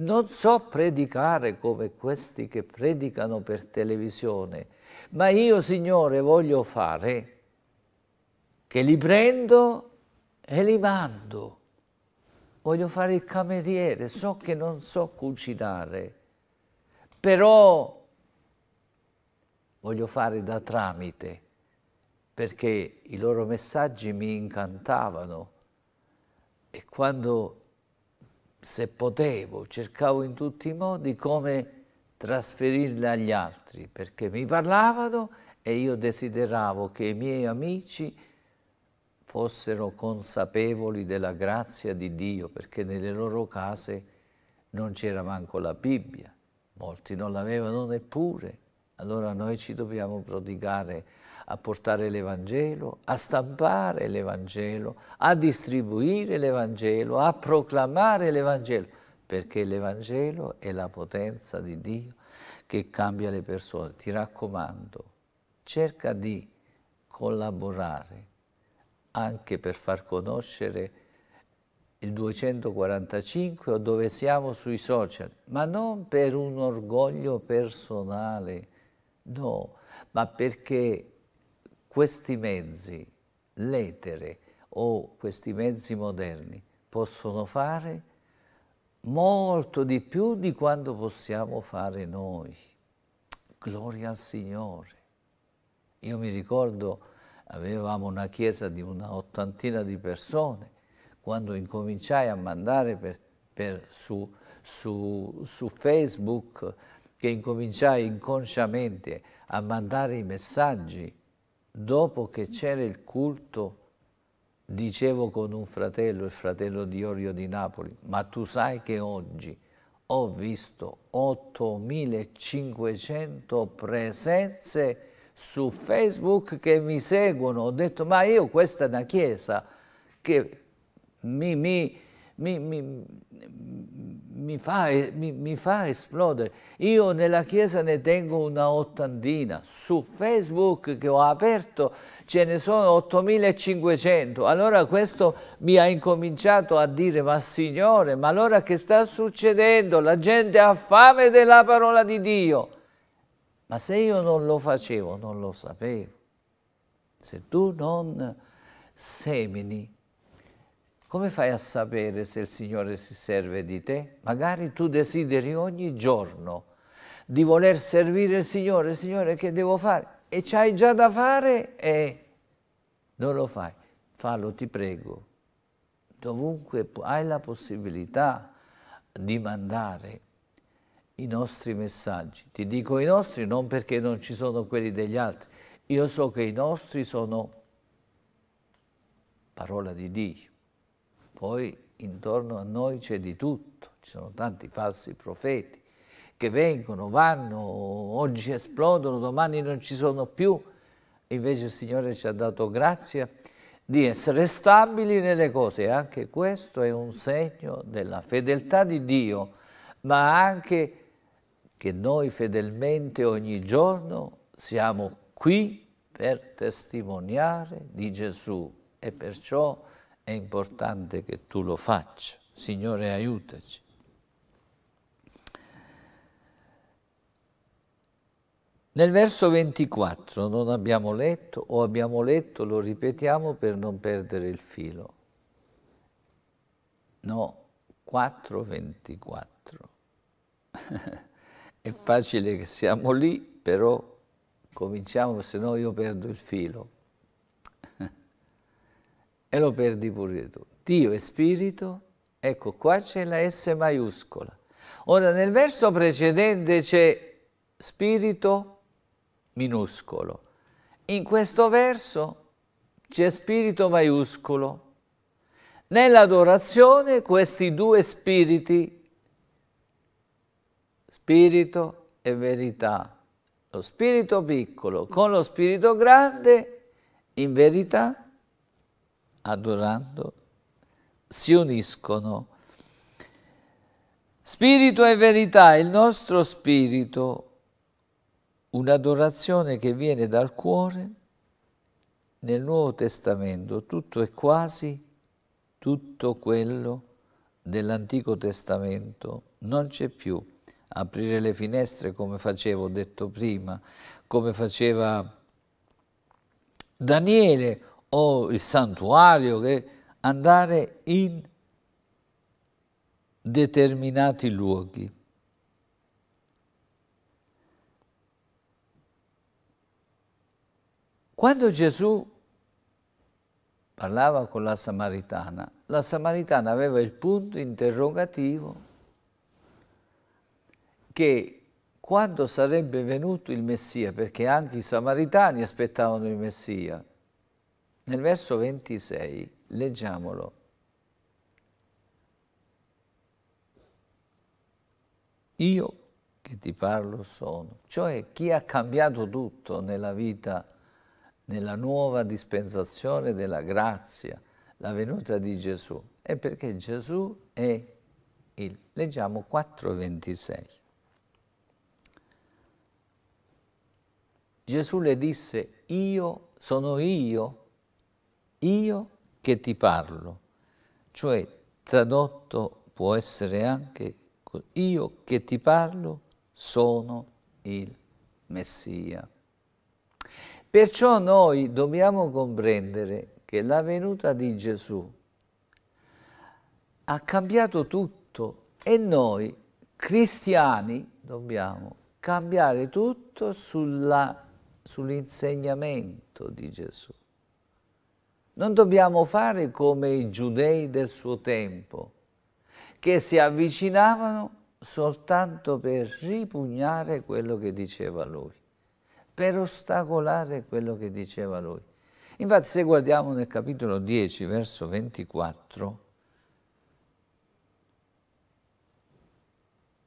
non so predicare come questi che predicano per televisione, ma io, Signore, voglio fare che li prendo e li mando. Voglio fare il cameriere, so che non so cucinare, però voglio fare da tramite, perché i loro messaggi mi incantavano e quando se potevo, cercavo in tutti i modi come trasferirla agli altri, perché mi parlavano e io desideravo che i miei amici fossero consapevoli della grazia di Dio, perché nelle loro case non c'era manco la Bibbia, molti non l'avevano neppure. Allora noi ci dobbiamo prodigare a portare l'Evangelo, a stampare l'Evangelo, a distribuire l'Evangelo, a proclamare l'Evangelo, perché l'Evangelo è la potenza di Dio che cambia le persone. Ti raccomando, cerca di collaborare anche per far conoscere il 245 o dove siamo sui social, ma non per un orgoglio personale, no, ma perché questi mezzi, l'etere o questi mezzi moderni possono fare molto di più di quanto possiamo fare noi. Gloria al Signore. Io mi ricordo, avevamo una chiesa di una ottantina di persone, quando incominciai a mandare per, per su, su, su Facebook, che incominciai inconsciamente a mandare i messaggi dopo che c'era il culto, dicevo con un fratello, il fratello di Orio di Napoli, ma tu sai che oggi ho visto 8500 presenze su Facebook che mi seguono. Ho detto, ma io questa è una chiesa che mi, mi mi, mi, mi, fa, mi, fa, esplodere. Io nella chiesa ne tengo una ottantina, su Facebook che ho aperto ce ne sono 8500. Allora questo mi ha incominciato a dire, ma Signore, ma allora che sta succedendo? La gente ha fame della parola di Dio. Ma se io non lo facevo, non lo sapevo. Se tu non semini, come fai a sapere se il Signore si serve di te? Magari tu desideri ogni giorno di voler servire il Signore, Signore che devo fare? E c'hai già da fare e non lo fai. Fallo, ti prego. Dovunque hai la possibilità di mandare i nostri messaggi. Ti dico i nostri non perché non ci sono quelli degli altri. Io so che i nostri sono parola di Dio poi intorno a noi c'è di tutto, ci sono tanti falsi profeti che vengono, vanno, oggi esplodono, domani non ci sono più. Invece il Signore ci ha dato grazia di essere stabili nelle cose. E anche questo è un segno della fedeltà di Dio, ma anche che noi fedelmente ogni giorno siamo qui per testimoniare di Gesù e perciò è importante che tu lo faccia. Signore, aiutaci. Nel verso 24 non abbiamo letto o abbiamo letto, lo ripetiamo per non perdere il filo. No, 4.24. è facile che siamo lì, però cominciamo, se no io perdo il filo e lo perdi pure tu. Dio è spirito, ecco qua c'è la S maiuscola. Ora nel verso precedente c'è spirito minuscolo. In questo verso c'è spirito maiuscolo. Nell'adorazione questi due spiriti, spirito e verità, lo spirito piccolo con lo spirito grande in verità adorando, si uniscono. Spirito e verità, il nostro spirito, un'adorazione che viene dal cuore, nel Nuovo Testamento tutto è quasi tutto quello dell'Antico Testamento non c'è più. Aprire le finestre come facevo, detto prima, come faceva Daniele o il santuario, che andare in determinati luoghi. Quando Gesù parlava con la Samaritana, la Samaritana aveva il punto interrogativo che quando sarebbe venuto il Messia, perché anche i Samaritani aspettavano il Messia, nel verso 26 leggiamolo. Io che ti parlo sono, cioè chi ha cambiato tutto nella vita, nella nuova dispensazione della grazia, la venuta di Gesù, è perché Gesù è il, leggiamo 4,26. Gesù le disse, io sono io io che ti parlo, cioè tradotto può essere anche io che ti parlo sono il Messia. Perciò noi dobbiamo comprendere che la venuta di Gesù ha cambiato tutto e noi cristiani dobbiamo cambiare tutto sull'insegnamento sull di Gesù. Non dobbiamo fare come i giudei del suo tempo, che si avvicinavano soltanto per ripugnare quello che diceva lui, per ostacolare quello che diceva lui. Infatti se guardiamo nel capitolo 10, verso 24,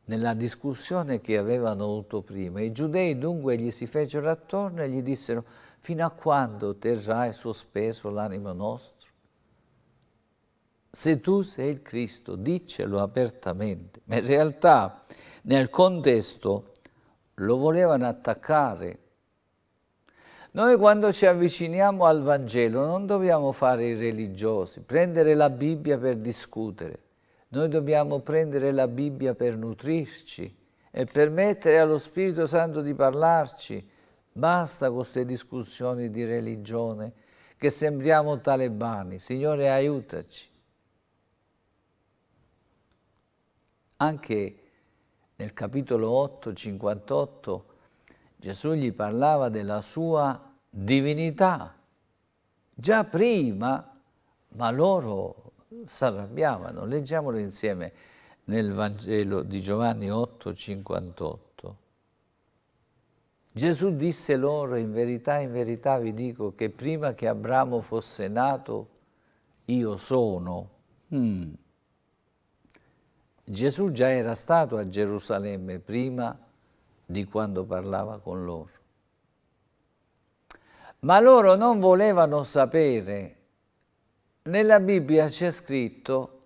Nella discussione che avevano avuto prima, i giudei dunque gli si fecero attorno e gli dissero fino a quando terrai sospeso l'animo nostro? Se tu sei il Cristo, diccelo apertamente, ma in realtà nel contesto lo volevano attaccare. Noi quando ci avviciniamo al Vangelo non dobbiamo fare i religiosi, prendere la Bibbia per discutere. Noi dobbiamo prendere la Bibbia per nutrirci e permettere allo Spirito Santo di parlarci, Basta con queste discussioni di religione che sembriamo talebani. Signore, aiutaci. Anche nel capitolo 8, 58, Gesù gli parlava della sua divinità. Già prima, ma loro s'arrabbiavano. Leggiamolo insieme nel Vangelo di Giovanni 8, 58. Gesù disse loro, in verità, in verità vi dico che prima che Abramo fosse nato, io sono. Mm. Gesù già era stato a Gerusalemme prima di quando parlava con loro. Ma loro non volevano sapere. Nella Bibbia c'è scritto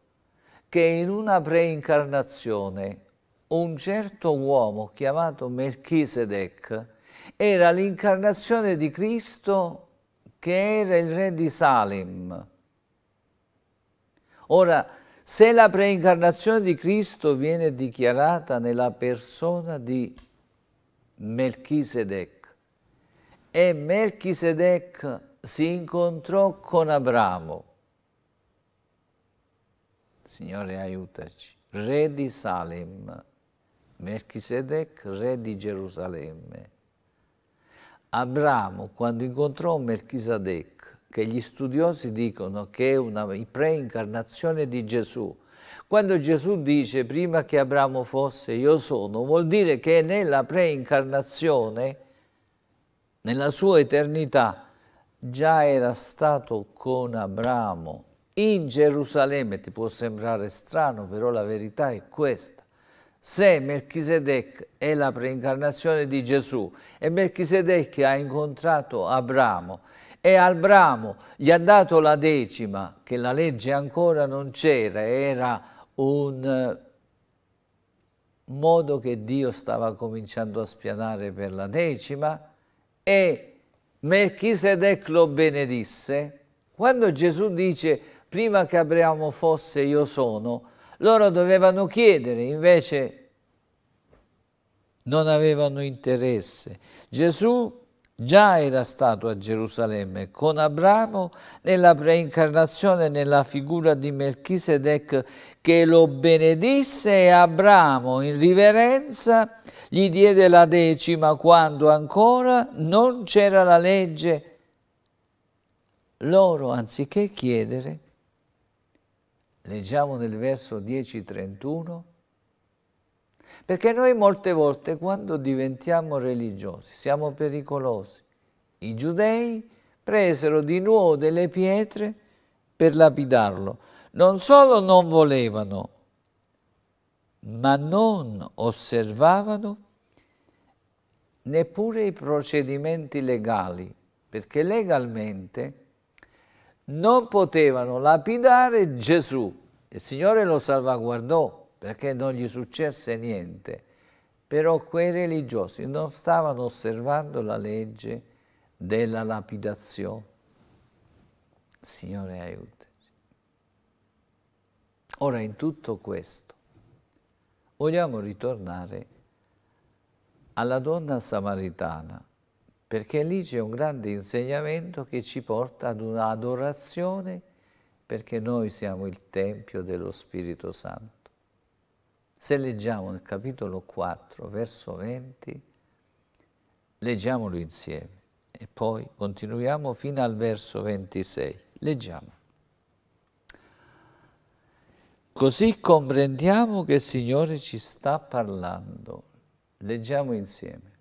che in una preincarnazione un certo uomo chiamato Melchisedec era l'incarnazione di Cristo che era il re di Salem. Ora, se la preincarnazione di Cristo viene dichiarata nella persona di Melchisedec e Melchisedec si incontrò con Abramo, Signore aiutaci, re di Salem, Melchisedec re di Gerusalemme. Abramo, quando incontrò Melchisedec, che gli studiosi dicono che è una preincarnazione di Gesù, quando Gesù dice prima che Abramo fosse io sono, vuol dire che nella preincarnazione, nella sua eternità, già era stato con Abramo in Gerusalemme. Ti può sembrare strano, però la verità è questa se Melchisedec è la preincarnazione di Gesù e Melchisedec ha incontrato Abramo e Abramo gli ha dato la decima, che la legge ancora non c'era, era un eh, modo che Dio stava cominciando a spianare per la decima, e Melchisedec lo benedisse. Quando Gesù dice, prima che Abramo fosse io sono, loro dovevano chiedere, invece non avevano interesse. Gesù già era stato a Gerusalemme con Abramo nella preincarnazione nella figura di Melchisedec che lo benedisse e Abramo in riverenza gli diede la decima quando ancora non c'era la legge. Loro anziché chiedere Leggiamo nel verso 10:31, perché noi molte volte quando diventiamo religiosi siamo pericolosi. I giudei presero di nuovo delle pietre per lapidarlo. Non solo non volevano, ma non osservavano neppure i procedimenti legali, perché legalmente non potevano lapidare Gesù. Il Signore lo salvaguardò perché non gli successe niente. Però quei religiosi non stavano osservando la legge della lapidazione. Signore aiutaci. Ora in tutto questo vogliamo ritornare alla donna samaritana perché lì c'è un grande insegnamento che ci porta ad un'adorazione perché noi siamo il Tempio dello Spirito Santo. Se leggiamo nel capitolo 4, verso 20, leggiamolo insieme e poi continuiamo fino al verso 26. Leggiamo. Così comprendiamo che il Signore ci sta parlando. Leggiamo insieme.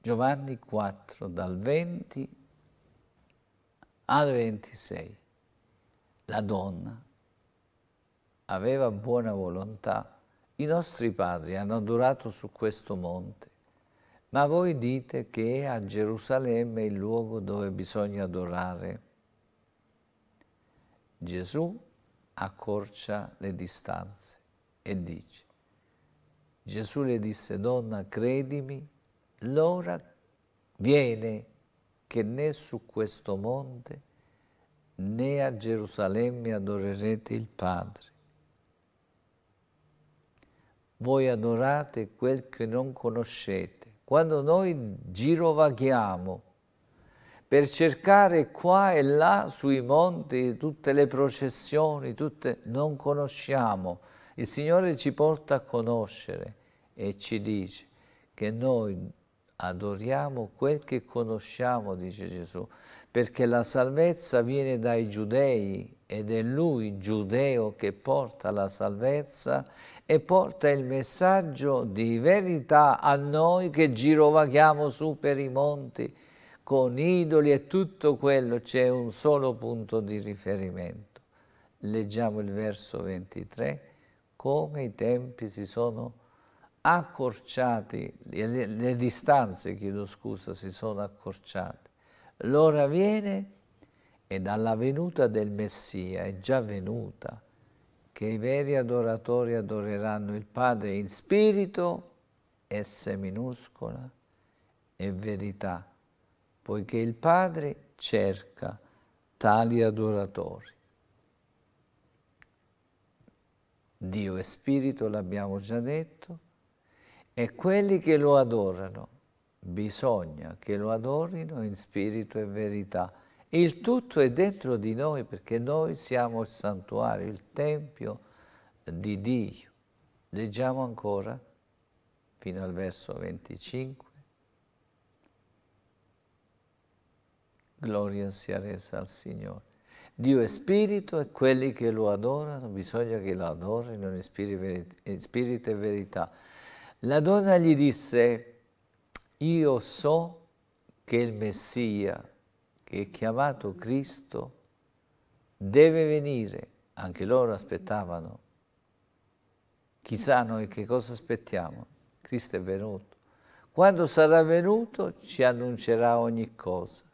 Giovanni 4 dal 20 al 26. La donna aveva buona volontà. I nostri padri hanno durato su questo monte, ma voi dite che è a Gerusalemme il luogo dove bisogna adorare. Gesù accorcia le distanze e dice, Gesù le disse, donna, credimi, l'ora viene che né su questo monte né a Gerusalemme adorerete il Padre. Voi adorate quel che non conoscete. Quando noi girovaghiamo per cercare qua e là sui monti tutte le processioni, tutte, non conosciamo. Il Signore ci porta a conoscere e ci dice che noi adoriamo quel che conosciamo, dice Gesù, perché la salvezza viene dai giudei ed è lui giudeo che porta la salvezza e porta il messaggio di verità a noi che girovaghiamo su per i monti con idoli e tutto quello c'è un solo punto di riferimento. Leggiamo il verso 23, come i tempi si sono accorciati, le, le distanze, chiedo scusa, si sono accorciate. L'ora viene e dalla venuta del Messia è già venuta, che i veri adoratori adoreranno il Padre in spirito, S minuscola, e verità, poiché il Padre cerca tali adoratori. Dio è spirito, l'abbiamo già detto, e quelli che lo adorano, bisogna che lo adorino in spirito e verità. Il tutto è dentro di noi perché noi siamo il santuario, il tempio di Dio. Leggiamo ancora fino al verso 25. Gloria sia resa al Signore. Dio è spirito e quelli che lo adorano bisogna che lo adorino in spirito e verità. La donna gli disse, io so che il Messia, che è chiamato Cristo, deve venire. Anche loro aspettavano. Chissà noi che cosa aspettiamo. Cristo è venuto. Quando sarà venuto ci annuncerà ogni cosa.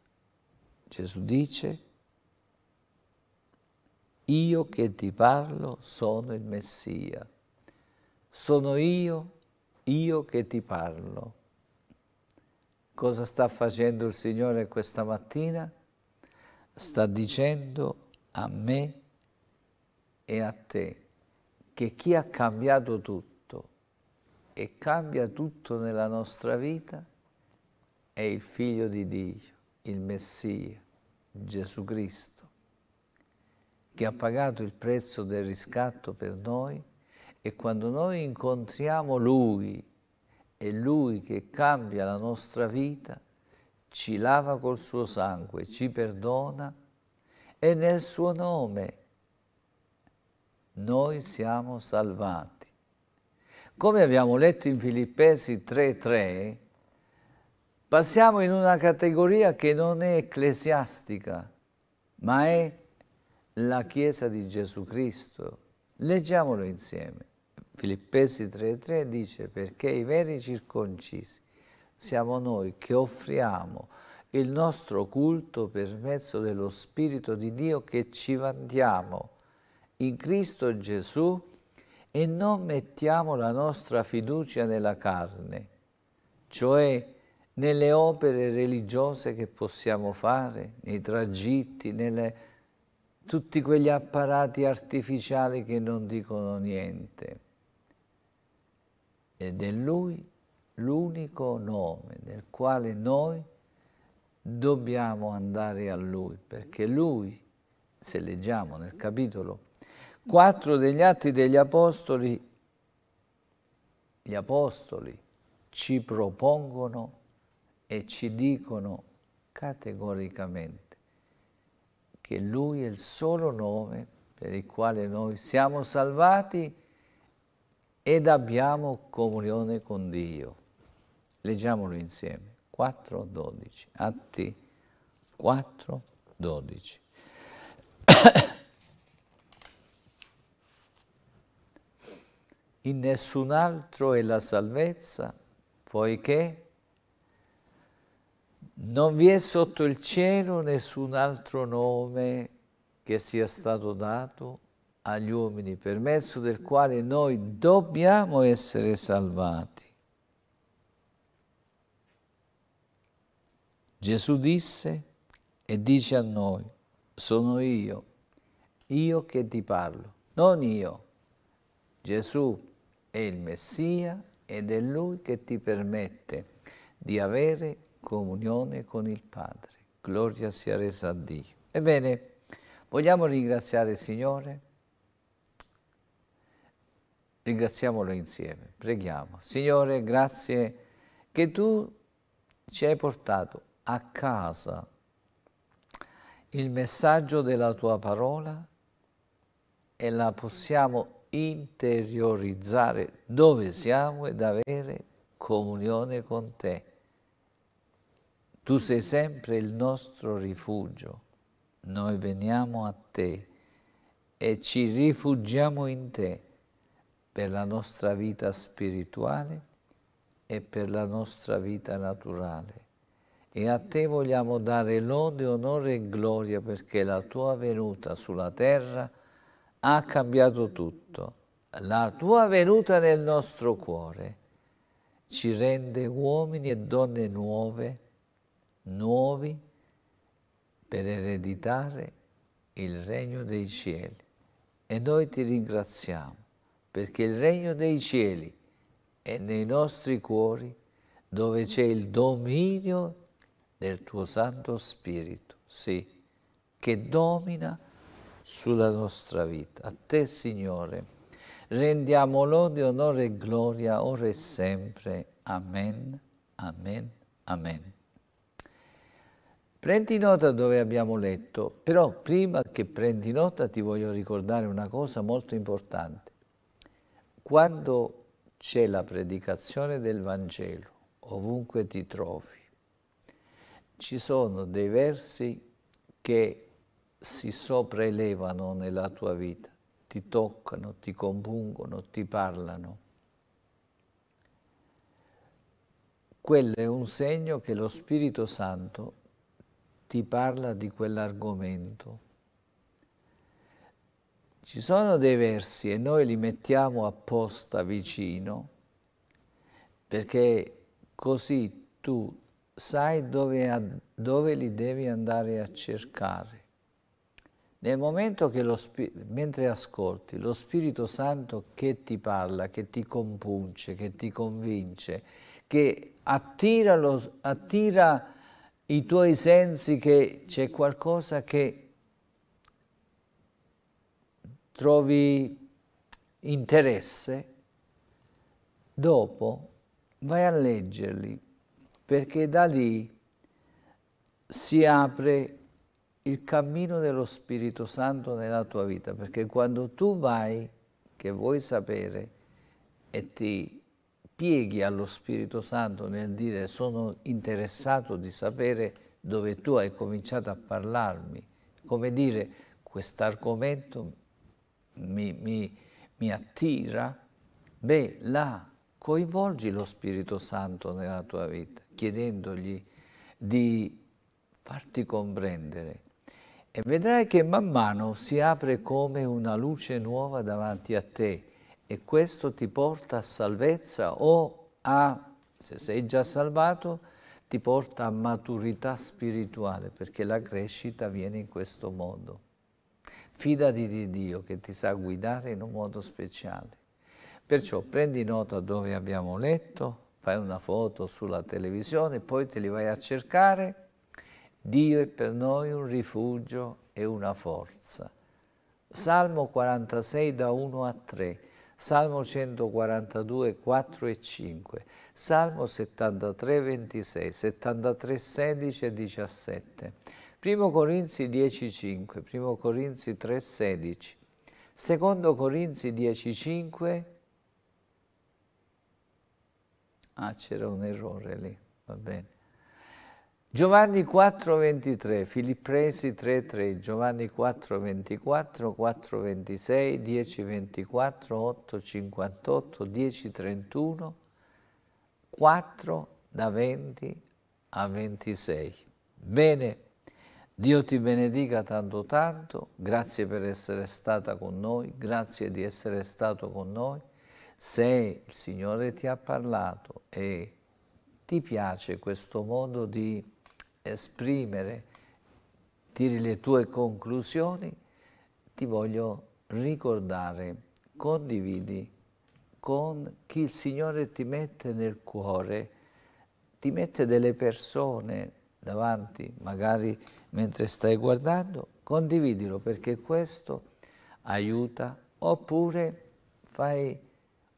Gesù dice, io che ti parlo sono il Messia. Sono io io che ti parlo. Cosa sta facendo il Signore questa mattina? Sta dicendo a me e a te che chi ha cambiato tutto e cambia tutto nella nostra vita è il Figlio di Dio, il Messia, Gesù Cristo, che ha pagato il prezzo del riscatto per noi e quando noi incontriamo Lui, è Lui che cambia la nostra vita, ci lava col suo sangue, ci perdona e nel suo nome noi siamo salvati. Come abbiamo letto in Filippesi 3.3, passiamo in una categoria che non è ecclesiastica, ma è la Chiesa di Gesù Cristo. Leggiamolo insieme. Filippesi 3,3 dice perché i veri circoncisi siamo noi che offriamo il nostro culto per mezzo dello Spirito di Dio che ci vantiamo in Cristo Gesù e non mettiamo la nostra fiducia nella carne, cioè nelle opere religiose che possiamo fare, nei tragitti, nelle, tutti quegli apparati artificiali che non dicono niente ed è Lui l'unico nome nel quale noi dobbiamo andare a Lui, perché Lui, se leggiamo nel capitolo 4 degli Atti degli Apostoli, gli Apostoli ci propongono e ci dicono categoricamente che Lui è il solo nome per il quale noi siamo salvati ed abbiamo comunione con Dio. Leggiamolo insieme. 4.12, Atti 4.12. In nessun altro è la salvezza, poiché non vi è sotto il cielo nessun altro nome che sia stato dato agli uomini per mezzo del quale noi dobbiamo essere salvati. Gesù disse e dice a noi, sono io, io che ti parlo, non io. Gesù è il Messia ed è Lui che ti permette di avere comunione con il Padre. Gloria sia resa a Dio. Ebbene, vogliamo ringraziare il Signore Ringraziamolo insieme, preghiamo. Signore, grazie che tu ci hai portato a casa il messaggio della tua parola e la possiamo interiorizzare dove siamo ed avere comunione con te. Tu sei sempre il nostro rifugio. Noi veniamo a te e ci rifugiamo in te per la nostra vita spirituale e per la nostra vita naturale. E a te vogliamo dare lode, onore e gloria perché la tua venuta sulla terra ha cambiato tutto. La tua venuta nel nostro cuore ci rende uomini e donne nuove, nuovi per ereditare il regno dei cieli. E noi ti ringraziamo perché il regno dei cieli è nei nostri cuori dove c'è il dominio del tuo Santo Spirito, sì, che domina sulla nostra vita. A te, Signore, rendiamo lode, onore e gloria, ora e sempre. Amen, amen, amen. Prendi nota dove abbiamo letto, però prima che prendi nota ti voglio ricordare una cosa molto importante quando c'è la predicazione del Vangelo, ovunque ti trovi, ci sono dei versi che si sopraelevano nella tua vita, ti toccano, ti compungono, ti parlano. Quello è un segno che lo Spirito Santo ti parla di quell'argomento ci sono dei versi e noi li mettiamo apposta vicino perché così tu sai dove, dove li devi andare a cercare. Nel momento che lo mentre ascolti lo Spirito Santo che ti parla, che ti compunge, che ti convince, che attira, lo, attira i tuoi sensi che c'è qualcosa che trovi interesse, dopo vai a leggerli perché da lì si apre il cammino dello Spirito Santo nella tua vita, perché quando tu vai, che vuoi sapere, e ti pieghi allo Spirito Santo nel dire sono interessato di sapere dove tu hai cominciato a parlarmi, come dire quest'argomento mi, mi, mi attira, beh, là coinvolgi lo Spirito Santo nella tua vita, chiedendogli di farti comprendere. E vedrai che man mano si apre come una luce nuova davanti a te e questo ti porta a salvezza o a, se sei già salvato, ti porta a maturità spirituale, perché la crescita viene in questo modo. Fidati di Dio che ti sa guidare in un modo speciale. Perciò prendi nota dove abbiamo letto, fai una foto sulla televisione, poi te li vai a cercare. Dio è per noi un rifugio e una forza. Salmo 46 da 1 a 3, Salmo 142 4 e 5, Salmo 73 26, 73 16 e 17. 1 Corinzi 10,5, 1 Corinzi 3,16, 2 Corinzi 10,5, ah c'era un errore lì, va bene, Giovanni 4,23, Filippesi 3,3, Giovanni 4,24, 4,26, 10,24, 8,58, 10,31, 4 da 20 a 26. Bene, Dio ti benedica tanto tanto, grazie per essere stata con noi, grazie di essere stato con noi. Se il Signore ti ha parlato e ti piace questo modo di esprimere, tiri le tue conclusioni, ti voglio ricordare, condividi con chi il Signore ti mette nel cuore, ti mette delle persone davanti, magari mentre stai guardando, condividilo perché questo aiuta oppure fai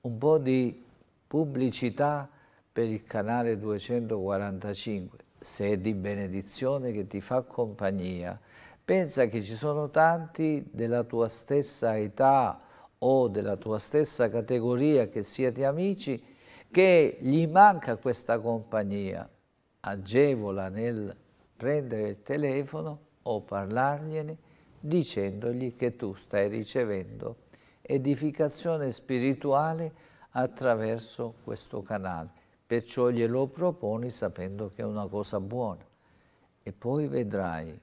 un po' di pubblicità per il canale 245, se è di benedizione che ti fa compagnia. Pensa che ci sono tanti della tua stessa età o della tua stessa categoria che siete amici che gli manca questa compagnia agevola nel prendere il telefono o parlargliene dicendogli che tu stai ricevendo edificazione spirituale attraverso questo canale. Perciò glielo proponi sapendo che è una cosa buona. E poi vedrai,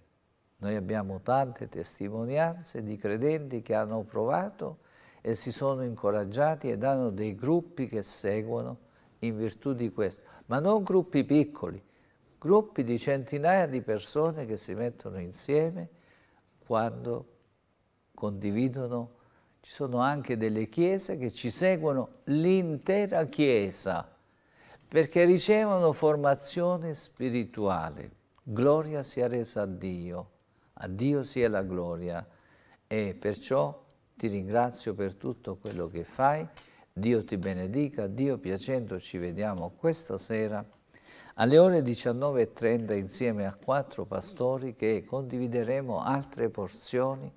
noi abbiamo tante testimonianze di credenti che hanno provato e si sono incoraggiati ed hanno dei gruppi che seguono in virtù di questo. Ma non gruppi piccoli, gruppi di centinaia di persone che si mettono insieme quando condividono. Ci sono anche delle chiese che ci seguono l'intera chiesa perché ricevono formazione spirituale. Gloria sia resa a Dio, a Dio sia la gloria e perciò ti ringrazio per tutto quello che fai, Dio ti benedica, Dio piacendo ci vediamo questa sera alle ore 19.30 insieme a quattro pastori che condivideremo altre porzioni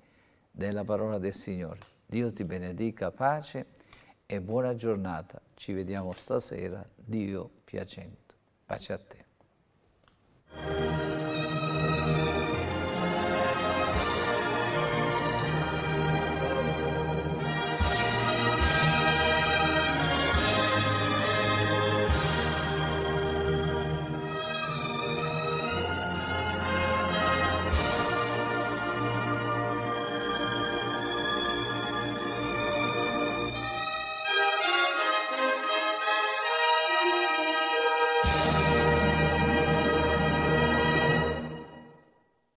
della parola del Signore. Dio ti benedica, pace e buona giornata. Ci vediamo stasera, Dio piacendo. Pace a te.